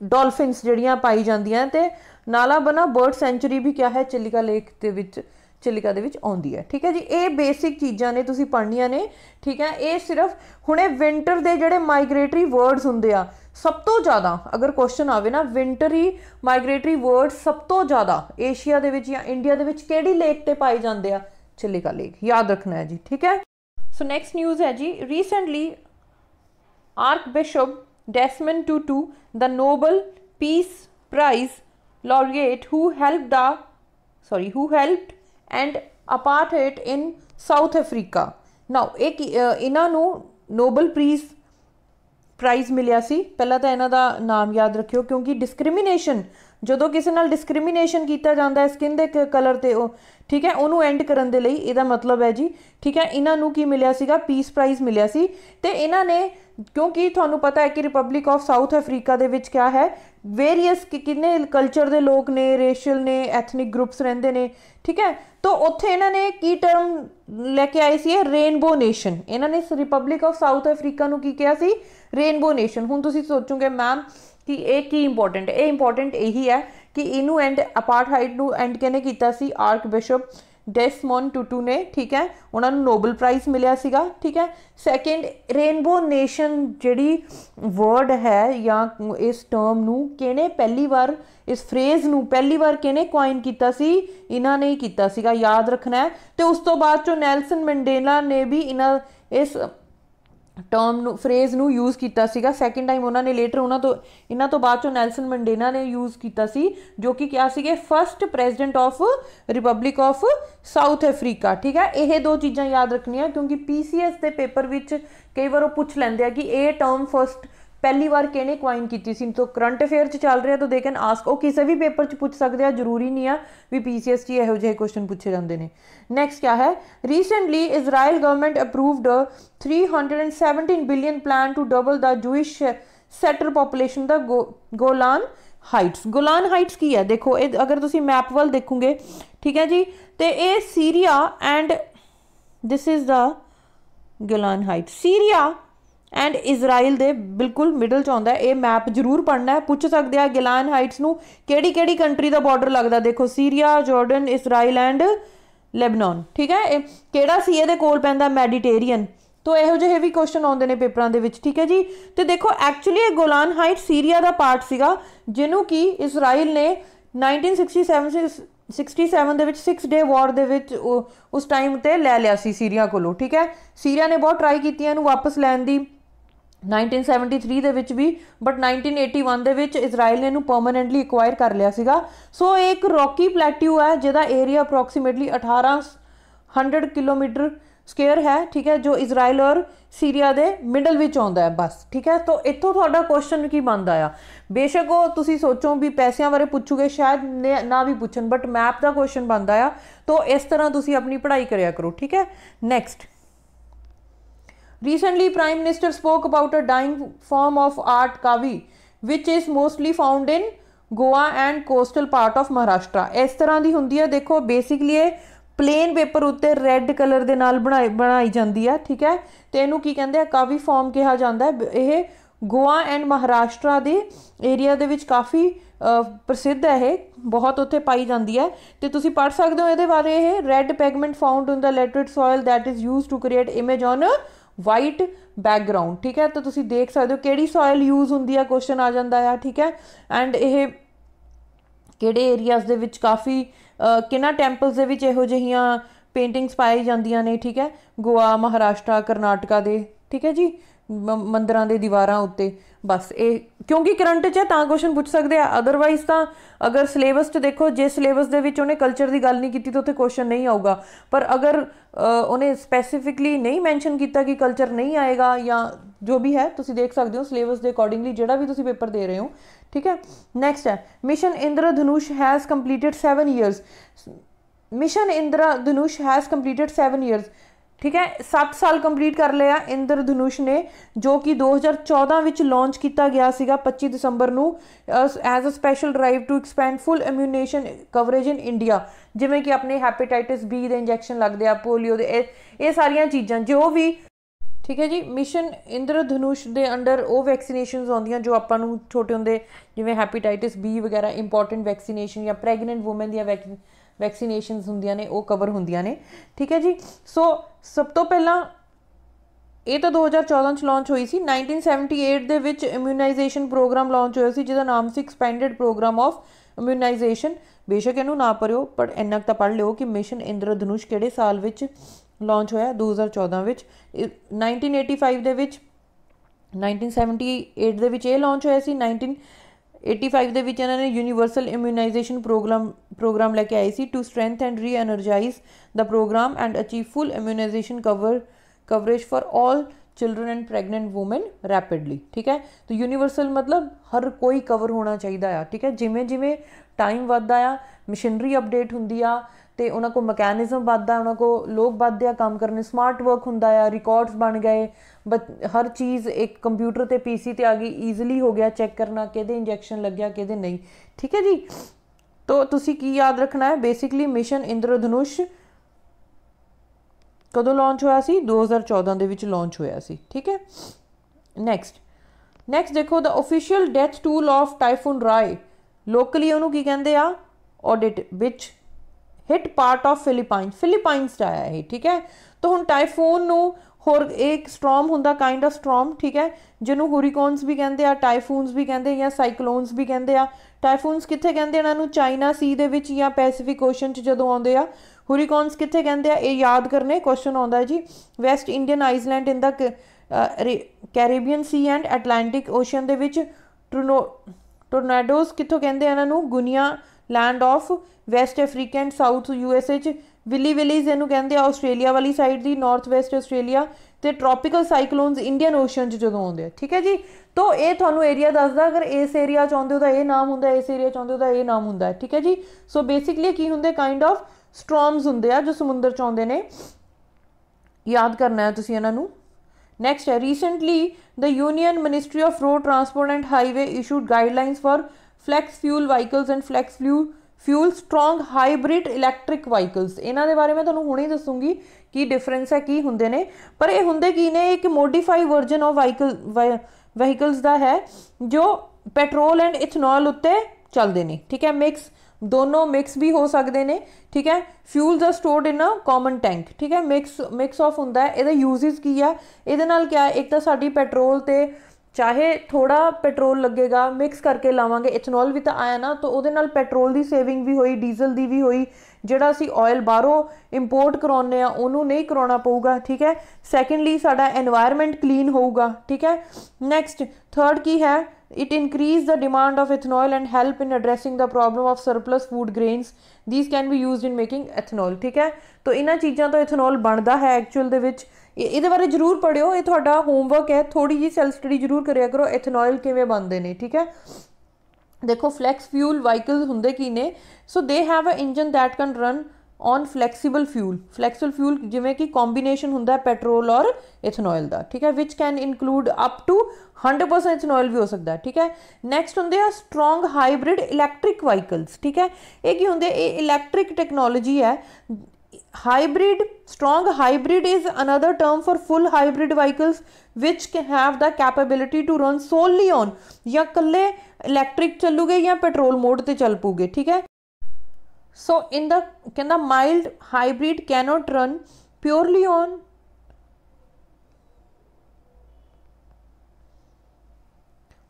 ਡਾਲਫਿਨਸ ਜਿਹੜੀਆਂ ਪਾਈ ਜਾਂਦੀਆਂ ਤੇ ਨਾਲਾ ਬਨਾ ਬਰਡ ਸੈਂਚਰੀ ਵੀ ਕਿਹਾ ਹੈ ਚਿਲਿਕਾ ਲੇਕ ਦੇ ਵਿੱਚ ਚਿਲਿਕਾ ਦੇ ਵਿੱਚ ਆਉਂਦੀ ਹੈ ਠੀਕ ਹੈ ਜੀ ਇਹ ਬੇਸਿਕ ਚੀਜ਼ਾਂ ਨੇ ਤੁਸੀਂ ਪੜ੍ਹਨੀਆਂ ਨੇ ਠੀਕ ਹੈ ਇਹ ਸਿਰਫ ਹੁਣੇ ਵਿంటర్ ਦੇ ਜਿਹੜੇ ਮਾਈਗ੍ਰੇਟਰੀ ਵਰਡਸ ਹੁੰਦੇ ਆ ਸਭ ਤੋਂ ਜ਼ਿਆਦਾ ਅਗਰ ਕੁਐਸਚਨ ਆਵੇ ਨਾ ਵਿੰਟਰੀ ਮਾਈਗ੍ਰੇਟਰੀ ਵਰਡਸ ਸਭ ਤੋਂ ਜ਼ਿਆਦਾ ਏਸ਼ੀਆ ਦੇ ਵਿੱਚ ਜਾਂ ਇੰਡੀਆ ਦੇ ਵਿੱਚ ਕਿਹੜੀ ਲੇਕ ਤੇ ਪਾਏ ਜਾਂਦੇ ਆ ਚਿਲਿਕਾ ਲੇਕ ਯਾਦ ਰੱਖਣਾ ਹੈ ਜੀ ਠੀਕ ਹੈ ਸੋ ਨੈਕਸਟ ਨਿਊਜ਼ ਹੈ ਜੀ recently archbishop Desmond Tutu the Nobel peace prize laureate who helped the sorry who helped and apartheid in South Africa now ਇਹ ਇਹਨਾਂ ਨੂੰ ਨੋਬਲ ਪ੍ਰਾਈਜ਼ ਪ੍ਰਾਈਜ਼ ਮਿਲਿਆ ਸੀ ਪਹਿਲਾਂ ਤਾਂ ਇਹਨਾਂ ਦਾ ਨਾਮ ਯਾਦ ਰੱਖਿਓ ਕਿਉਂਕਿ ਡਿਸਕ੍ਰਿਮੀਨੇਸ਼ਨ ਜਦੋਂ ਕਿਸੇ ਨਾਲ ਡਿਸਕ੍ਰਿਮੀਨੇਸ਼ਨ ਕੀਤਾ ਜਾਂਦਾ ਹੈ ਸਕਿਨ ਦੇ ਕਲਰ ਤੇ ਉਹ ਠੀਕ ਹੈ ਉਹਨੂੰ ਐਂਡ ਕਰਨ ਦੇ ਲਈ ਇਹਦਾ ਮਤਲਬ ਹੈ ਜੀ ਠੀਕ ਹੈ ਇਹਨਾਂ ਨੂੰ ਕੀ ਮਿਲਿਆ ਸੀਗਾ ਪੀਸ ਪ੍ਰਾਈਜ਼ ਮਿਲਿਆ ਸੀ ਤੇ ਇਹਨਾਂ ਨੇ ਕਿਉਂਕਿ ਤੁਹਾਨੂੰ ਪਤਾ ਹੈ ਕਿ ਰਿਪਬਲਿਕ ਆਫ ਸਾਊਥ ਅਫਰੀਕਾ ਦੇ ਵਿੱਚ ਕੀ ਹੈ ਵੇਰੀਅਸ ਕਿੰਨੇ ਕਲਚਰ ਦੇ ਲੋਕ ਨੇ ਰੇਸ਼ੀਅਲ ਨੇ ਐਥਨਿਕ ਗਰੁੱਪਸ ਰਹਿੰਦੇ ਨੇ ਠੀਕ ਹੈ ਤਾਂ ਉੱਥੇ ਇਹਨਾਂ ਨੇ ਕੀ ਟਰਮ ਲੈ ਕੇ ਆਈ ਸੀ ਰੇਨਬੋ ਨੇਸ਼ਨ ਇਹਨਾਂ ਨੇ ਰਿਪਬਲਿਕ ਆਫ ਸਾਊਥ ਅਫਰੀਕਾ ਨੂੰ ਕੀ ਕਿਹਾ ਸੀ ਰੇਨਬੋ ਨੇਸ਼ਨ ਹੁਣ ਤੁਸੀਂ ਸੋਚੋਗੇ ਮੈਮ ਕਿ ਇਹ ਕੀ ਇੰਪੋਰਟੈਂਟ ਇਹ ਇੰਪੋਰਟੈਂਟ ਇਹੀ ਹੈ ਕਿ ਇਹਨੂੰ ਐਂਡ ਅਪਾਰਟਹਾਈਡ ਨੂੰ ਐਂਡ ਕਿਹਨੇ ਕੀਤਾ ਸੀ ਆਰਕ ਬਿਸ਼ਪ ਡੈਸਮੋਨ ਟੂਟੂ ਨੇ ਠੀਕ ਹੈ ਉਹਨਾਂ ਨੂੰ ਨੋਬਲ ਪ੍ਰਾਈਜ਼ ਮਿਲਿਆ ਸੀਗਾ ਠੀਕ ਹੈ ਸੈਕੰਡ ਰੇਨਬੋ ਨੇਸ਼ਨ ਜਿਹੜੀ ਵਰਡ ਹੈ ਜਾਂ ਇਸ ਟਰਮ ਨੂੰ ਕਿਹਨੇ ਪਹਿਲੀ ਵਾਰ ਇਸ ਫਰੇਜ਼ ਨੂੰ ਪਹਿਲੀ ਵਾਰ ਕਿਹਨੇ ਕੋਇਨ ਕੀਤਾ ਸੀ ਇਹਨਾਂ ਨੇ ਹੀ ਕੀਤਾ ਸੀਗਾ ਯਾਦ ਰੱਖਣਾ ਤੇ ਉਸ ਤੋਂ ਬਾਅਦ ਚੋ ਨੈਲਸਨ ਮੰਡੇਲਾ ਨੇ ਵੀ ਇਹਨਾਂ ਇਸ ਟਰਮ ਨੂੰ ਫਰੇਜ਼ ਨੂੰ ਯੂਜ਼ ਕੀਤਾ ਸੀਗਾ ਸੈਕਿੰਡ ਟਾਈਮ ਉਹਨਾਂ ਨੇ ਲੇਟਰ ਉਹਨਾਂ ਤੋਂ ਇਹਨਾਂ ਤੋਂ ਬਾਅਦ ਚੋਂ ਨੈਲਸਨ ਮੰਡੇਨਾ ਨੇ ਯੂਜ਼ ਕੀਤਾ ਸੀ ਜੋ ਕਿ ਕਿਹਾ ਸੀਗੇ first president of republic of South Africa ਠੀਕ ਹੈ ਇਹ ਦੋ ਚੀਜ਼ਾਂ ਯਾਦ ਰੱਖਣੀਆਂ ਕਿਉਂਕਿ ਪੀਸੀਐਸ ਦੇ ਪੇਪਰ ਵਿੱਚ ਕਈ ਵਾਰ ਉਹ ਪੁੱਛ ਲੈਂਦੇ ਆ ਕਿ ਇਹ ਟਰਮ ਫਰਸਟ ਪਹਿਲੀ ਵਾਰ ਕਿਹਨੇ ਕੁਆਇਨ ਕੀਤੀ ਸੀ ਤੋਂ ਕਰੰਟ ਅਫੇਅਰ ਚ ਚੱਲ ਰਿਹਾ ਤਾਂ ਦੇ ਕੈਨ ਆਸਕ ਉਹ ਕਿਸੇ ਵੀ ਪੇਪਰ ਚ ਪੁੱਛ ਸਕਦੇ ਆ ਜ਼ਰੂਰੀ ਨਹੀਂ ਆ ਵੀ ਪੀਸੀਐਸ ਚ ਇਹੋ ਜਿਹੇ ਕੁਐਸਚਨ ਪੁੱਛੇ ਜਾਂਦੇ ਨੇ ਨੈਕਸਟ ਕੀ ਹੈ recently Israel government approved 317 billion plan to double the Jewish settler population the Golan Heights Golan Heights ਕੀ ਹੈ ਦੇਖੋ ਇਹ ਅਗਰ ਤੁਸੀਂ ਮੈਪ ਵੱਲ ਦੇਖੋਗੇ ਠੀਕ ਹੈ ਜੀ ਤੇ ਇਹ Syria and this is the Golan height Syria and Israel ਦੇ ਬਿਲਕੁਲ ਮਿਡਲ ਚ ਆਉਂਦਾ ਇਹ ਮੈਪ ਜ਼ਰੂਰ ਪੜਨਾ ਹੈ ਪੁੱਛ ਸਕਦੇ ਆ ਗਿਲਾਨ ਹਾਈਟਸ ਨੂੰ ਕਿਹੜੀ ਕਿਹੜੀ ਕੰਟਰੀ ਦਾ ਬਾਰਡਰ ਲੱਗਦਾ ਦੇਖੋ Syria Jordan Israel and Lebanon ਠੀਕ ਹੈ ਇਹ ਕਿਹੜਾ ਸੀ ਇਹਦੇ ਕੋਲ ਪੈਂਦਾ ਮੈਡੀਟੇਰੀਅਨ ਤੋ ਇਹੋ ਜਿਹੇ ਵੀ ਕੁਐਸਚਨ ਆਉਂਦੇ ਨੇ ਪੇਪਰਾਂ ਦੇ ਵਿੱਚ ਠੀਕ ਹੈ ਜੀ ਤੇ ਦੇਖੋ ਐਕਚੁਅਲੀ ਇਹ ਗੋਲਾਨ ਹਾਈਟ ਸੀਰੀਆ ਦਾ ਪਾਰਟ ਸੀਗਾ ਜਿਹਨੂੰ ਕਿ ਇਜ਼ਰਾਈਲ ਨੇ 1967 67 ਦੇ ਵਿੱਚ 6 ਡੇ ਵਾਰ ਦੇ ਵਿੱਚ ਉਸ ਟਾਈਮ ਤੇ ਲੈ ਲਿਆ ਸੀ ਸੀਰੀਆ ਕੋਲੋਂ ਠੀਕ ਹੈ ਸੀਰੀਆ ਨੇ ਬਹੁਤ ਟਰਾਈ ਕੀਤੀ ਇਹਨੂੰ ਵਾਪਸ ਲੈਣ ਦੀ 1973 ਦੇ ਵਿੱਚ ਵੀ ਬਟ 1981 ਦੇ ਵਿੱਚ ਇਜ਼ਰਾਈਲ ਨੇ ਇਹਨੂੰ ਪਰਮਨੈਂਟਲੀ ਐਕਵਾਇਰ ਕਰ ਲਿਆ ਸੀਗਾ ਸੋ ਇਹ ਇੱਕ ਰੌਕੀ ਪਲੈਟਿਊ ਹੈ ਜਿਹਦਾ ਏਰੀਆ ਅਪਰੋਕਸੀਮੇਟਲੀ 1800 ਕਿਲੋਮੀਟਰ ਸਕੁਅਰ ਹੈ ਠੀਕ ਹੈ ਜੋ ਇਜ਼ਰਾਈਲ ਔਰ ਸੀਰੀਆ ਦੇ ਮਿਡਲ ਵਿੱਚ ਆਉਂਦਾ ਹੈ ਬਸ ਠੀਕ ਹੈ ਤੋਂ ਇੱਥੋਂ ਤੁਹਾਡਾ ਕੁਐਸਚਨ ਕੀ ਬਣਦਾ ਆ ਬੇਸ਼ੱਕ ਉਹ ਤੁਸੀਂ ਸੋਚੋ ਵੀ ਪੈਸਿਆਂ ਬਾਰੇ ਪੁੱਛੂਗੇ ਸ਼ਾਇਦ ਨਾ ਵੀ ਪੁੱਛਣ ਬਟ ਮੈਪ ਦਾ ਕੁਐਸਚਨ ਬਣਦਾ ਆ ਤੋਂ ਇਸ ਤਰ੍ਹਾਂ ਤੁਸੀਂ ਆਪਣੀ ਪੜ੍ਹਾਈ ਕਰਿਆ ਕਰੋ ਠੀਕ ਹੈ next Recently, Prime Minister spoke about a dying form of art kavi, which is mostly found in Goa and coastal part of Maharashtra ਇਸ ਤਰ੍ਹਾਂ ਦੀ ਹੁੰਦੀ ਹੈ ਦੇਖੋ ਬੇਸਿਕਲੀ ਇਹ ਪਲੇਨ ਪੇਪਰ ਉੱਤੇ ਰੈੱਡ ਕਲਰ ਦੇ ਨਾਲ ਬਣਾਈ ਬਣਾਈ ਜਾਂਦੀ ਹੈ ਠੀਕ ਹੈ ਤੇ ਇਹਨੂੰ ਕੀ ਕਹਿੰਦੇ ਆ ਕਾਵੀ ਫਾਰਮ ਕਿਹਾ ਜਾਂਦਾ ਹੈ ਇਹ ਗੋਆ ਐਂਡ ਮਹਾਰਾਸ਼ਟਰਾ ਦੇ ਏਰੀਆ ਦੇ ਵਿੱਚ ਕਾਫੀ ਪ੍ਰਸਿੱਧ ਹੈ ਇਹ ਬਹੁਤ ਉੱਥੇ ਪਾਈ ਜਾਂਦੀ ਹੈ ਤੇ ਤੁਸੀਂ ਪੜ੍ਹ ਸਕਦੇ ਹੋ ਇਹਦੇ ਬਾਰੇ ਇਹ red pigment found in the laterite soil that is used to create image on white background ਠੀਕ ਹੈ ਤਾਂ ਤੁਸੀਂ ਦੇਖ ਸਕਦੇ ਹੋ ਕਿਹੜੀ ਸੋਇਲ ਯੂਜ਼ ਹੁੰਦੀ ਆ ਕੁਐਸਚਨ ਆ ਜਾਂਦਾ ਆ ਠੀਕ ਹੈ ਐਂਡ ਇਹ ਕਿਹੜੇ ਏਰੀਆਜ਼ ਦੇ ਵਿੱਚ ਕਾਫੀ ਕਿੰਨਾ ਟੈਂਪਲਸ ਦੇ ਵਿੱਚ ਇਹੋ ਜਿਹੀਆਂ ਪੇਂਟਿੰਗਸ ਪਾਈ ਜਾਂਦੀਆਂ ਨੇ ਠੀਕ ਹੈ ਗੋਆ ਮਹਾਰਾਸ਼ਟਰਾ ਕਰਨਾਟਕਾ ਦੇ ਠੀਕ ਹੈ ਜੀ ਮੰਦਰਾਂ ਦੇ ਦੀਵਾਰਾਂ ਉੱਤੇ ਬਸ ਇਹ ਕਿਉਂਕਿ ਕਰੰਟ 'ਚ ਤਾਂ ਕੁਐਸਚਨ ਪੁੱਛ ਸਕਦੇ ਆ ਅਦਰਵਾਈਜ਼ ਤਾਂ ਅਗਰ ਸਿਲੇਬਸ 'ਚ ਦੇਖੋ ਜੇ ਸਿਲੇਬਸ ਦੇ ਵਿੱਚ ਉਹਨੇ ਕਲਚਰ ਦੀ ਗੱਲ ਨਹੀਂ ਕੀਤੀ ਤਾਂ ਉੱਥੇ ਕੁਐਸਚਨ ਨਹੀਂ ਆਊਗਾ ਪਰ ਅਗਰ ਉਹਨੇ ਸਪੈਸੀਫਿਕਲੀ ਨਹੀਂ ਮੈਂਸ਼ਨ ਕੀਤਾ ਕਿ ਕਲਚਰ ਨਹੀਂ ਆਏਗਾ ਜਾਂ ਜੋ ਵੀ ਹੈ ਤੁਸੀਂ ਦੇਖ ਸਕਦੇ ਹੋ ਸਿਲੇਬਸ ਦੇ ਅਕੋਰਡਿੰਗਲੀ ਜਿਹੜਾ ਵੀ ਤੁਸੀਂ ਪੇਪਰ ਦੇ ਰਹੇ ਹੋ ਠੀਕ ਹੈ ਨੈਕਸਟ ਹੈ mission Dhanush has completed 7 years mission Dhanush has completed 7 years ਠੀਕ ਹੈ 7 ਸਾਲ ਕੰਪਲੀਟ ਕਰ ਲਿਆ ਇੰਦਰ ਧਨੁਸ਼ ਨੇ ਜੋ ਕਿ 2014 ਵਿੱਚ ਲਾਂਚ ਕੀਤਾ ਗਿਆ ਸੀਗਾ 25 ਦਸੰਬਰ ਨੂੰ as a special drive to expand full immunisation coverage in India ਜਿਵੇਂ ਕਿ ਆਪਣੇ ਹੈਪੇਟਾਈਟਿਸ ਬੀ ਦੇ ਇੰਜੈਕਸ਼ਨ ਲੱਗਦੇ ਆ ਪੋਲੀਓ ਦੇ ਇਹ ਸਾਰੀਆਂ ਚੀਜ਼ਾਂ ਜੋ ਵੀ ਠੀਕ ਹੈ ਜੀ ਮਿਸ਼ਨ ਇੰਦਰ ਧਨੁਸ਼ ਦੇ ਅੰਡਰ ਉਹ ਵੈਕਸੀਨੇਸ਼ਨਸ ਆਉਂਦੀਆਂ ਜੋ ਆਪਾਂ ਨੂੰ ਛੋਟੇ ਹੁੰਦੇ ਜਿਵੇਂ ਹੈਪੇਟਾਈਟਿਸ ਬੀ ਵਗੈਰਾ ਇੰਪੋਰਟੈਂਟ ਵੈਕਸੀਨੇਸ਼ਨ ਜਾਂ ਪ੍ਰੈਗਨੈਂਟ ਔਮਨ ਦੀਆਂ ਵੈਕਸੀਨ ਵੈਕਸੀਨੇਸ਼ਨਸ ਹੁੰਦੀਆਂ ਨੇ ਉਹ ਕਵਰ ਹੁੰਦੀਆਂ ਨੇ ਠੀਕ ਹੈ ਜੀ ਸੋ ਸਭ ਤੋਂ ਪਹਿਲਾਂ ਇਹ ਤਾਂ 2014 ਚ ਲਾਂਚ ਹੋਈ ਸੀ 1978 ਦੇ ਵਿੱਚ ਇਮਿਊਨਾਈਜੇਸ਼ਨ ਪ੍ਰੋਗਰਾਮ ਲਾਂਚ ਹੋਇਆ ਸੀ ਜਿਹਦਾ ਨਾਮ ਸੀ ਐਕਸਪੈਂਡਡ ਪ੍ਰੋਗਰਾਮ ਆਫ ਇਮਿਊਨਾਈਜੇਸ਼ਨ ਬੇਸ਼ੱਕ ਇਹਨੂੰ ਨਾ ਪੜਿਓ ਪਰ ਇੰਨਾ ਤਾਂ ਪੜ ਲਿਓ ਕਿ ਮਿਸ਼ਨ ਇੰਦਰਧਨੁਸ਼ ਕਿਹੜੇ ਸਾਲ ਵਿੱਚ ਲਾਂਚ ਹੋਇਆ 2014 ਵਿੱਚ 1985 ਦੇ ਵਿੱਚ 1978 ਦੇ ਵਿੱਚ ਇਹ ਲਾਂਚ ਹੋਇਆ ਸੀ 19 85 ਦੇ ਵਿੱਚ ਇਹਨਾਂ ਨੇ ਯੂਨੀਵਰਸਲ ਇਮਿਊਨਾਈਜੇਸ਼ਨ ਪ੍ਰੋਗਰਾਮ ਪ੍ਰੋਗਰਾਮ ਲੈ ਕੇ ਆਏ ਸੀ to strength and reenergise the programme and achieve full immunisation cover coverage for all children and pregnant women rapidly ਠੀਕ ਹੈ ਤਾਂ ਯੂਨੀਵਰਸਲ ਮਤਲਬ ਹਰ ਕੋਈ ਕਵਰ ਹੋਣਾ ਚਾਹੀਦਾ ਆ ਠੀਕ ਹੈ ਜਿਵੇਂ ਜਿਵੇਂ ਟਾਈਮ ਵੱਧਦਾ ਆ ਮਸ਼ੀਨਰੀ ਅਪਡੇਟ ਹੁੰਦੀ ਆ ਤੇ ਉਹਨਾਂ ਕੋ ਮੈਕੈਨਿਜ਼ਮ ਵੱਧਦਾ ਉਹਨਾਂ ਕੋ ਲੋਕ ਵੱਧਦੇ ਆ ਕੰਮ ਕਰਨੇ ਸਮਾਰਟ ਵਰਕ ਹੁੰਦਾ ਆ ਰਿਕਾਰਡਸ ਬਣ ਗਏ ਹਰ ਚੀਜ਼ ਇੱਕ ਕੰਪਿਊਟਰ ਤੇ ਪੀਸੀ ਤੇ ਆ ਗਈ ਈਜ਼ੀਲੀ ਹੋ ਗਿਆ ਚੈੱਕ ਕਰਨਾ ਕਿਹਦੇ ਇੰਜੈਕਸ਼ਨ ਲੱਗਿਆ ਕਿਹਦੇ ਨਹੀਂ ਠੀਕ ਹੈ ਜੀ ਤੋ ਤੁਸੀਂ ਕੀ ਯਾਦ ਰੱਖਣਾ ਹੈ ਬੇਸਿਕਲੀ ਮਿਸ਼ਨ ਇੰਦਰਧਨੁਸ਼ ਕਦੋਂ ਲਾਂਚ ਹੋਇਆ ਸੀ 2014 ਦੇ ਵਿੱਚ ਲਾਂਚ ਹੋਇਆ ਸੀ ਠੀਕ ਹੈ ਨੈਕਸਟ ਨੈਕਸਟ ਦੇਖੋ the official death toll of typhoon Rai locally ਉਹਨੂੰ ਕੀ ਕਹਿੰਦੇ ਆ ਆਡਿਟ ਵਿੱਚ hit part of Philippines Philippines ਦਾ ਆਇਆ ਠੀਕ ਹੈ ਤਾਂ ਹੁਣ ਟਾਈਫੂਨ ਨੂੰ ਹੋਰ ਇੱਕ ਸਟਾਰਮ ਹੁੰਦਾ ਕਾਈਂਡ ਆਫ ਸਟਾਰਮ ਠੀਕ ਹੈ ਜਿਹਨੂੰ ਹੂਰੀਕਨਸ ਵੀ ਕਹਿੰਦੇ ਆ ਟਾਈਫੂਨਸ ਵੀ ਕਹਿੰਦੇ ਜਾਂ ਸਾਈਕਲੋਨਸ ਵੀ ਕਹਿੰਦੇ ਆ ਟਾਈਫੂਨਸ ਕਿੱਥੇ ਕਹਿੰਦੇ ਇਹਨਾਂ ਨੂੰ ਚਾਈਨਾ ਸੀ ਦੇ ਵਿੱਚ ਜਾਂ ਪੈਸੀਫਿਕ ਓਸ਼ਨ 'ਚ ਜਦੋਂ ਆਉਂਦੇ ਆ ਹੂਰੀਕਨਸ ਕਿੱਥੇ ਕਹਿੰਦੇ ਆ ਇਹ ਯਾਦ ਕਰਨੇ ਕੁਐਸਚਨ ਆਉਂਦਾ ਜੀ West Indian island in the Caribbean sea and Atlantic ocean ਦੇ ਵਿੱਚ ਟੋਰਨਾਡੋਜ਼ ਕਿੱਥੋਂ ਕਹਿੰਦੇ ਇਹਨਾਂ ਨੂੰ Guinea land of West African South South USA 'ਚ ਵਿਲੀ ਵਿਲੀਜ਼ ਇਹਨੂੰ ਕਹਿੰਦੇ ਆ ਆਸਟ੍ਰੇਲੀਆ ਵਾਲੀ ਸਾਈਡ ਦੀ ਨਾਰਥ ਵੈਸਟ ਆਸਟ੍ਰੇਲੀਆ ਤੇ ਟ੍ਰੋਪੀਕਲ ਸਾਈਕਲੋਨਸ ਇੰਡੀਅਨ ਓਸ਼ੀਅਨ 'ਚ ਜਦੋਂ ਆਉਂਦੇ ਆ ਠੀਕ ਹੈ ਜੀ ਤੋਂ ਇਹ ਤੁਹਾਨੂੰ ਏਰੀਆ ਦੱਸਦਾ ਅਗਰ ਇਸ ਏਰੀਆ 'ਚ ਆਉਂਦੇ ਉਹਦਾ ਇਹ ਨਾਮ ਹੁੰਦਾ ਇਸ ਏਰੀਆ 'ਚ ਆਉਂਦੇ ਉਹਦਾ ਇਹ ਨਾਮ ਹੁੰਦਾ ਠੀਕ ਹੈ ਜੀ ਸੋ ਬੇਸਿਕਲੀ ਕੀ ਹੁੰਦੇ ਕਾਈਂਡ ਆਫ ਸਟ੍ਰੋਮਸ ਹੁੰਦੇ ਆ ਜੋ ਸਮੁੰਦਰ 'ਚ ਆਉਂਦੇ ਨੇ ਯਾਦ ਕਰਨਾ ਹੈ ਤੁਸੀਂ ਇਹਨਾਂ ਨੂੰ ਨੈਕਸਟ ਹੈ recently the union ministry of road transport and highway issued guidelines for flex fuel vehicles and flex fuel fuel strong hybrid electric vehicles ਇਹਨਾਂ ਦੇ ਬਾਰੇ ਮੈਂ ਤੁਹਾਨੂੰ ਹੁਣੇ ਹੀ ਦੱਸੂਗੀ ਕੀ ਡਿਫਰੈਂਸ ਹੈ ਕੀ ਹੁੰਦੇ ਨੇ ਪਰ ਇਹ ਹੁੰਦੇ ਕੀ ਨੇ ਇੱਕ modify version of vehicle vehicles ਦਾ ਹੈ ਜੋ ਪੈਟਰੋਲ ਐਂਡ ਇਥਨੋਲ ਉੱਤੇ ਚੱਲਦੇ ਨੇ ਠੀਕ ਹੈ ਮਿਕਸ ਦੋਨੋਂ ਮਿਕਸ ਵੀ ਹੋ ਸਕਦੇ ਨੇ ਠੀਕ ਹੈ ਫਿਊਲਸ ਆ stored in a common tank ਠੀਕ ਹੈ ਮਿਕਸ ਮਿਕਸ ਆਫ ਹੁੰਦਾ ਹੈ ਇਹਦਾ ਯੂਸਸ ਕੀ ਆ ਇਹਦੇ ਨਾਲ ਕੀ ਆ ਇੱਕ ਤਾਂ ਸਾਡੀ ਪੈਟਰੋਲ ਤੇ ਚਾਹੇ ਥੋੜਾ ਪੈਟਰੋਲ ਲੱਗੇਗਾ ਮਿਕਸ ਕਰਕੇ ਲਾਵਾਂਗੇ ਇਥਨੋਲ ਵੀ ਤਾਂ ਆਇਆ ਨਾ ਤਾਂ ਉਹਦੇ ਨਾਲ ਪੈਟਰੋਲ ਦੀ ਸੇਵਿੰਗ ਵੀ ਹੋਈ ਡੀਜ਼ਲ ਦੀ ਵੀ ਹੋਈ ਜਿਹੜਾ ਅਸੀਂ ਆਇਲ ਬਾਹਰੋਂ ਇੰਪੋਰਟ ਕਰਾਉਨੇ ਆ ਉਹਨੂੰ ਨਹੀਂ ਕਰਾਉਣਾ ਪਊਗਾ ਠੀਕ ਹੈ ਸੈਕੰਡਲੀ ਸਾਡਾ এনवायरमेंट ਕਲੀਨ ਹੋਊਗਾ ਠੀਕ ਹੈ ਨੈਕਸਟ ਥਰਡ ਕੀ ਹੈ it increase the demand of ethanol and help in addressing the problem of surplus food grains these can be used in making ethanol ਠੀਕ ਹੈ ਤਾਂ ਇਹਨਾਂ ਚੀਜ਼ਾਂ ਤੋਂ ਇਥਨੋਲ ਬਣਦਾ ਹੈ ਐਕਚੁਅਲ ਦੇ ਵਿੱਚ ਇਹਦੇ ਬਾਰੇ ਜ਼ਰੂਰ ਪੜਿਓ ਇਹ ਤੁਹਾਡਾ ਹੋਮਵਰਕ ਹੈ ਥੋੜੀ ਜੀ ਸੈਲ ਸਟੱਡੀ ਜ਼ਰੂਰ ਕਰਿਆ ਕਰੋ ਇਥਨੋਇਲ ਕਿਵੇਂ ਬਣਦੇ ਨੇ ਠੀਕ ਹੈ ਦੇਖੋ ਫਲੈਕਸ ਫਿਊਲ ਵਾਹੀਕਲਸ ਹੁੰਦੇ ਕੀ ਨੇ so they have a engine that can run on flexible fuel flexible fuel ਜਿਵੇਂ ਕਿ ਕੰਬੀਨੇਸ਼ਨ ਹੁੰਦਾ ਹੈ ਪੈਟਰੋਲ ਔਰ ਇਥਨੋਇਲ ਦਾ ਠੀਕ ਹੈ which can include up to 100% ethanol ਵੀ ਹੋ ਸਕਦਾ ਠੀਕ ਹੈ ਨੈਕਸਟ ਹੁੰਦੇ ਆ ਸਟਰੋਂਗ ਹਾਈਬ੍ਰਿਡ ਇਲੈਕਟ੍ਰਿਕ ਵਾਹੀਕਲਸ ਠੀਕ ਹੈ ਇਹ ਕੀ ਹੁੰਦੇ ਇਹ ਇਲੈਕਟ੍ਰਿਕ ਟੈਕਨੋਲੋਜੀ ਹੈ hybrid strong hybrid is another term for full hybrid vehicles which can have the capability to run solely on ਜਾਂ ਕੱਲੇ ਇਲੈਕਟ੍ਰਿਕ ਚੱਲੂਗੇ ਜਾਂ ਪੈਟਰੋਲ ਮੋਡ ਤੇ ਚੱਲ ਪੂਗੇ ਠੀਕ ਹੈ ਸੋ ਇਨ ਦਾ ਕਹਿੰਦਾ mild hybrid cannot run purely on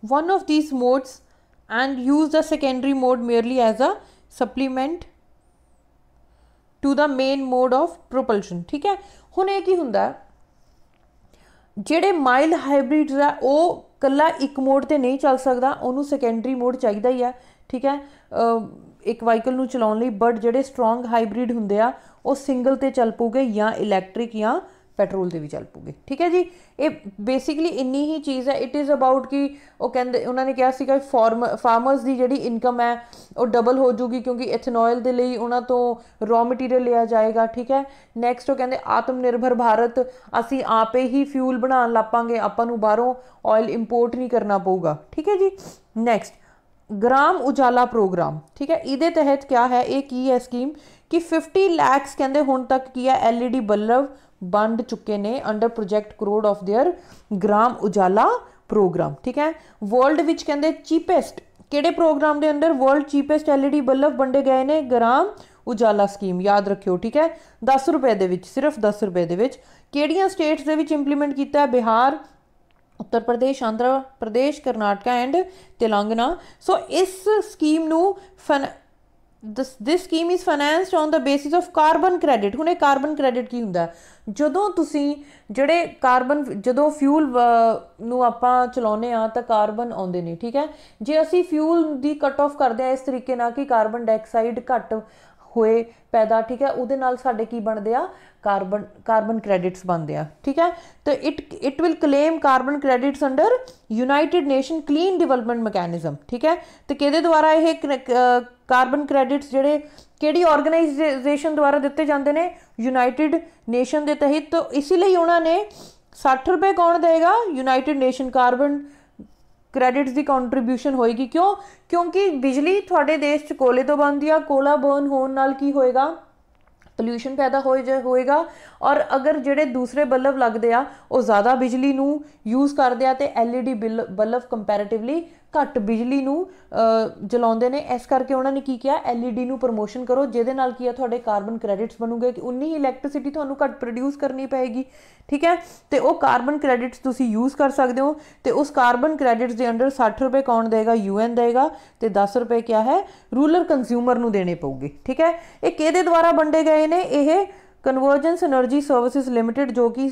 one of these modes and use the secondary mode merely as a supplement to the main mode of propulsion ਠੀਕ ਹੈ ਹੁਣ ਇਹ ਕੀ ਹੁੰਦਾ ਜਿਹੜੇ ਮਾਈਲ ਹਾਈਬ੍ਰਿਡਸ ਆ ਉਹ ਕੱਲਾ ਇੱਕ ਮੋਡ ਤੇ ਨਹੀਂ ਚੱਲ ਸਕਦਾ ਉਹਨੂੰ ਸੈਕੰਡਰੀ ਮੋਡ ਚਾਹੀਦਾ ਹੀ ਆ ਠੀਕ ਹੈ ਇੱਕ ਵਾਹਕਲ ਨੂੰ ਚਲਾਉਣ ਲਈ ਬਟ ਜਿਹੜੇ ਸਟਰੋਂਗ ਹਾਈਬ੍ਰਿਡ ਹੁੰਦੇ ਆ ਉਹ ਸਿੰਗਲ ਤੇ ਚੱਲ ਪੂਗੇ ਜਾਂ ਇਲੈਕਟ੍ਰਿਕ ਜਾਂ ਪੈਟਰੋਲ ਦੇ ਵੀ ਚੱਲ ਪੂਗੇ ਠੀਕ ਹੈ ਜੀ ਇਹ ਬੇਸਿਕਲੀ ਇੰਨੀ ਹੀ ਚੀਜ਼ ਹੈ ਇਟ ਇਜ਼ ਅਬਾਊਟ ਕਿ ਉਹ ਕਹਿੰਦੇ ਉਹਨਾਂ ਨੇ ਕਿਹਾ ਸੀਗਾ ਫਾਰਮਰਸ ਦੀ ਜਿਹੜੀ ਇਨਕਮ ਹੈ ਉਹ ਡਬਲ ਹੋ ਜੂਗੀ ਕਿਉਂਕਿ ਇਥਨੋਇਲ ਦੇ ਲਈ ਉਹਨਾਂ ਤੋਂ ਰॉ ਮਟੀਰੀਅਲ ਲਿਆ ਜਾਏਗਾ ਠੀਕ ਹੈ ਨੈਕਸਟ ਉਹ ਕਹਿੰਦੇ ਆਤਮ ਨਿਰਭਰ ਭਾਰਤ ਅਸੀਂ ਆਪੇ ਹੀ ਫਿਊਲ ਬਣਾਉਣ ਲੱਪਾਂਗੇ ਆਪਾਂ ਨੂੰ ਬਾਹਰੋਂ ਆਇਲ ਇੰਪੋਰਟ ਨਹੀਂ ਕਰਨਾ ਪਊਗਾ ਠੀਕ ਹੈ ਜੀ ਨੈਕਸਟ ਗ੍ਰਾਮ ਉਜਾਲਾ ਪ੍ਰੋਗਰਾਮ ਠੀਕ ਹੈ ਇਹਦੇ ਤਹਿਤ ਕੀ ਹੈ ਇਹ ਕੀ ਹੈ ਸਕੀਮ ਕਿ 50 ਲੱਖ ਕਹਿੰਦੇ ਹੁਣ ਤੱਕ ਕੀ ਹੈ ਐਲਈਡੀ e ਬੱਲਬ ਬੰਡ ਚੁੱਕੇ ਨੇ under project crore of their Gram Ujala programme ਠੀਕ ਹੈ ਵਰਲਡ ਵਿੱਚ ਕਹਿੰਦੇ ਚੀਪੈਸਟ ਕਿਹੜੇ ਪ੍ਰੋਗਰਾਮ ਦੇ ਅੰਦਰ ਵਰਲਡ ਚੀਪੈਸਟ ਐਲਈਡੀ ਬੱਲਬ ਵੰਡੇ ਗਏ ਨੇ ਗ੍ਰਾਮ ਉਜਾਲਾ ਸਕੀਮ ਯਾਦ ਰੱਖਿਓ ਠੀਕ ਹੈ 10 ਰੁਪਏ ਦੇ ਵਿੱਚ ਸਿਰਫ 10 ਰੁਪਏ ਦੇ ਵਿੱਚ ਕਿਹੜੀਆਂ ਸਟੇਟਸ ਦੇ ਵਿੱਚ ਇੰਪਲੀਮੈਂਟ ਕੀਤਾ ਹੈ ਬਿਹਾਰ ਉੱਤਰ ਪ੍ਰਦੇਸ਼ ਆਂਧਰਾ ਪ੍ਰਦੇਸ਼ ਕਰਨਾਟਕਾ ਐਂਡ ਤੇਲੰਗਾਨਾ ਸੋ ਇਸ ਸਕੀਮ ਨੂੰ this this scheme is financed on the basis of carbon credit ਹੁਣ ਇਹ ਕਾਰਬਨ ਕ੍ਰੈਡਿਟ ਕੀ ਹੁੰਦਾ ਜਦੋਂ ਤੁਸੀਂ ਜਿਹੜੇ ਕਾਰਬਨ ਜਦੋਂ ਫਿਊਲ ਨੂੰ ਆਪਾਂ ਚਲਾਉਨੇ ਆ ਤਾਂ ਕਾਰਬਨ ਆਉਂਦੇ ਨੇ ਠੀਕ ਹੈ ਜੇ ਅਸੀਂ ਫਿਊਲ ਦੀ ਕਟ ਆਫ ਕਰਦੇ ਆ ਇਸ ਤਰੀਕੇ ਨਾਲ ਕਿ ਕਾਰਬਨ ਡਾਈਆਕਸਾਈਡ ਘੱਟ ਹੋਏ ਪੈਦਾ ਠੀਕ ਹੈ ਉਹਦੇ ਨਾਲ ਸਾਡੇ ਕੀ ਬਣਦੇ ਆ ਕਾਰਬਨ ਕਾਰਬਨ ਕ੍ਰੈਡਿਟਸ ਬਣਦੇ ਆ ਠੀਕ ਹੈ ਤੇ it it will claim carbon credits under United Nation clean development mechanism ਠੀਕ ਹੈ ਤੇ ਕਿਹਦੇ ਦੁਆਰਾ ਇਹ ਕਾਰਬਨ ਕ੍ਰੈਡਿਟਸ ਜਿਹੜੇ ਕਿਹੜੀ ਆਰਗੇਨਾਈਜੇਸ਼ਨ ਦੁਆਰਾ ਦਿੱਤੇ ਜਾਂਦੇ ਨੇ ਯੂਨਾਈਟਿਡ ਨੇਸ਼ਨ ਦੇ ਤਹਿਤ ਇਸੇ ਲਈ ਉਹਨਾਂ ਨੇ 60 ਰੁਪਏ ਕੌਣ ਦੇਗਾ ਯੂਨਾਈਟਿਡ ਨੇਸ਼ਨ ਕਾਰਬਨ ਕ੍ਰੈਡਿਟਸ ਦੀ ਕੰਟਰੀਬਿਊਸ਼ਨ ਹੋਏਗੀ ਕਿਉਂ ਕਿਉਂਕਿ ਬਿਜਲੀ ਤੁਹਾਡੇ ਦੇਸ਼ 'ਚ ਕੋਲੇ ਤੋਂ ਬਣਦੀ ਆ ਕੋਲਾ ਬਰਨ ਹੋਣ ਨਾਲ ਕੀ ਹੋਏਗਾ ਪੋਲੂਸ਼ਨ ਪੈਦਾ ਹੋਏ ਜੇ ਹੋਏਗਾ ਔਰ ਅਗਰ ਜਿਹੜੇ ਦੂਸਰੇ ਬੱਲਬ ਲੱਗਦੇ ਆ ਉਹ ਜ਼ਿਆਦਾ ਬਿਜਲੀ ਨੂੰ ਯੂਜ਼ ਕਰਦੇ ਆ ਤੇ ਐਲਈਡੀ ਬੱਲਬ ਕੰਪੈਰੀਟਿਵਲੀ ਘੱਟ ਬਿਜਲੀ ਨੂੰ ਜਲਾਉਂਦੇ ਨੇ ਇਸ ਕਰਕੇ ਉਹਨਾਂ ਨੇ ਕੀ ਕਿਹਾ ਐਲਈਡੀ ਨੂੰ ਪ੍ਰੋਮੋਸ਼ਨ ਕਰੋ ਜਿਹਦੇ ਨਾਲ ਕੀ ਆ ਤੁਹਾਡੇ ਕਾਰਬਨ ਕ੍ਰੈਡਿਟਸ ਬਣੂਗੇ ਕਿ ਉਨੀ ਹੀ ਇਲੈਕਟ੍ਰਿਸਿਟੀ ਤੁਹਾਨੂੰ ਘੱਟ ਪ੍ਰੋਡਿਊਸ ਕਰਨੀ ਪਏਗੀ ਠੀਕ ਹੈ ਤੇ ਉਹ ਕਾਰਬਨ ਕ੍ਰੈਡਿਟਸ ਤੁਸੀਂ ਯੂਜ਼ ਕਰ ਸਕਦੇ ਹੋ ਤੇ ਉਸ ਕਾਰਬਨ ਕ੍ਰੈਡਿਟਸ ਦੇ ਅੰਡਰ 60 ਰੁਪਏ ਕੌਣ ਦੇਗਾ ਯੂਐਨ ਦੇਗਾ ਤੇ 10 ਰੁਪਏ ਕੀ ਹੈ ਰੂਰਲ ਕੰਜ਼ਿਊਮਰ ਨੂੰ ਦੇਣੇ ਪਊਗੇ ਠੀਕ ਹੈ ਇਹ ਕਿਹਦੇ ਦੁਆਰਾ ਵੰਡੇ ਗਏ ਨੇ ਇਹ ਕਨਵਰਜੈਂਸ એનર્ਜੀ ਸਰਵਿਸਿਜ਼ ਲਿਮਟਿਡ ਜੋ ਕਿ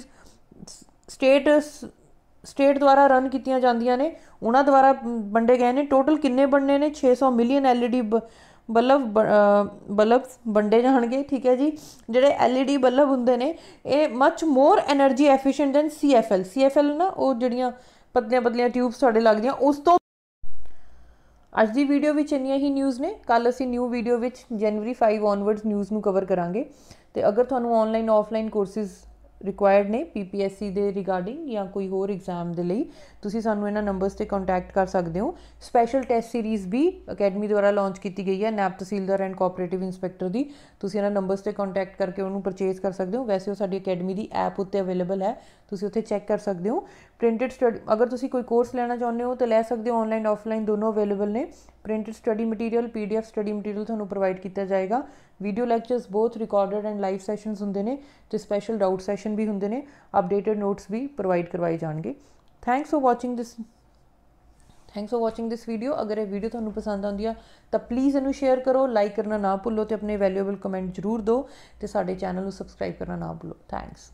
ਸਟੇਟਸ ਸਟੇਟ ਦੁਆਰਾ ਰਨ ਕੀਤੀਆਂ ਜਾਂਦੀਆਂ ਨੇ ਉਹਨਾਂ ਦੁਆਰਾ ਵੰਡੇ ਗਏ ਨੇ ਟੋਟਲ ਕਿੰਨੇ ਬੰਨੇ ਨੇ 600 ਮਿਲੀਅਨ ਐਲਈਡੀ ਬਲਬ ਬਲਬ ਵੰਡੇ ਜਾਣਗੇ ਠੀਕ ਹੈ ਜੀ ਜਿਹੜੇ ਐਲਈਡੀ ਬਲਬ ਹੁੰਦੇ ਨੇ ਇਹ much more energy efficient than CFL CFL ਨਾ ਉਹ ਜਿਹੜੀਆਂ ਪਤਲੀਆਂ ਪਤਲੀਆਂ ਟਿਊਬਸ ਤੁਹਾਡੇ ਲੱਗਦੀਆਂ ਉਸ ਤੋਂ ਅੱਜ ਦੀ ਵੀਡੀਓ ਵਿੱਚ ਇੰਨੀਆਂ ਹੀ ਨਿਊਜ਼ ਨੇ ਕੱਲ ਅਸੀਂ ਨਿਊ ਵੀਡੀਓ ਵਿੱਚ ਜਨਵਰੀ 5 ਆਨਵਰਡਸ ਨਿਊਜ਼ ਨੂੰ ਕਵਰ ਕਰਾਂਗੇ ਤੇ ਅਗਰ ਤੁਹਾਨੂੰ ਆਨਲਾਈਨ ਆਫਲਾਈਨ ਕੋਰਸਿਸ ਰਿਕੁਆਇਰਡ ਨੇ ਪੀਪੀਐਸਸੀ ਦੇ ਰਿਗਾਰਡਿੰਗ ਜਾਂ ਕੋਈ ਹੋਰ ਐਗਜ਼ਾਮ ਦੇ ਲਈ ਤੁਸੀਂ ਸਾਨੂੰ ਇਹਨਾਂ ਨੰਬਰਸ ਤੇ ਕੰਟੈਕਟ ਕਰ ਸਕਦੇ ਹੋ ਸਪੈਸ਼ਲ ਟੈਸਟ ਸੀਰੀਜ਼ ਵੀ ਅਕੈਡਮੀ ਦੁਆਰਾ ਲਾਂਚ ਕੀਤੀ ਗਈ ਹੈ ਨੈਪ ਤਹਿਸੀਲਦਾਰ ਐਂਡ ਕੋਆਪਰੇਟਿਵ ਇਨਸਪੈਕਟਰ ਦੀ ਤੁਸੀਂ ਇਹਨਾਂ ਨੰਬਰਸ ਤੇ ਕੰਟੈਕਟ ਕਰਕੇ ਉਹਨੂੰ ਪਰਚੇਸ ਕਰ ਸਕਦੇ ਹੋ ਵੈਸੇ ਉਹ ਸਾਡੀ ਅਕੈਡਮੀ ਦੀ ਐਪ ਉੱਤੇ ਅਵੇਲੇਬਲ ਹੈ ਤੁਸੀਂ ਉੱਥੇ ਚੈੱਕ ਕਰ ਸਕਦੇ ਹੋ ਪ੍ਰਿੰਟਡ ਸਟੱਡੀ ਅਗਰ ਤੁਸੀਂ ਕੋਈ ਕੋਰਸ ਲੈਣਾ ਚਾਹੁੰਦੇ ਹੋ ਤਾਂ ਲੈ ਸਕਦੇ ਹੋ ਆਨਲਾਈਨ ਆਫਲਾਈਨ ਦੋਨੋਂ ਅਵੇਲੇਬਲ ਨੇ printed study material PDF study material ਤੁਹਾਨੂੰ ਪ੍ਰੋਵਾਈਡ ਕੀਤਾ ਜਾਏਗਾ video lectures both recorded and live sessions ਹੁੰਦੇ ਨੇ ਤੇ ਸਪੈਸ਼ਲ ਡਾਊਟ ਸੈਸ਼ਨ ਵੀ ਹੁੰਦੇ ਨੇ ਅਪਡੇਟਡ ਨੋਟਸ ਵੀ ਪ੍ਰੋਵਾਈਡ ਕਰਵਾਏ ਜਾਣਗੇ thanks for watching this thanks for watching this video ਅਗਰ ਇਹ ਵੀਡੀਓ ਤੁਹਾਨੂੰ ਪਸੰਦ ਆਉਂਦੀ ਆ ਤਾਂ ਪਲੀਜ਼ ਇਹਨੂੰ ਸ਼ੇਅਰ ਕਰੋ ਲਾਈਕ ਕਰਨਾ ਨਾ ਭੁੱਲੋ ਤੇ ਆਪਣੇ ਵੈਲਿਊਏਬਲ ਕਮੈਂਟ ਜ਼ਰੂਰ ਦਿਓ ਤੇ ਸਾਡੇ ਚੈਨਲ ਨੂੰ ਸਬਸਕ੍ਰਾਈਬ ਕਰਨਾ ਨਾ ਭੁੱਲੋ ਥੈਂਕਸ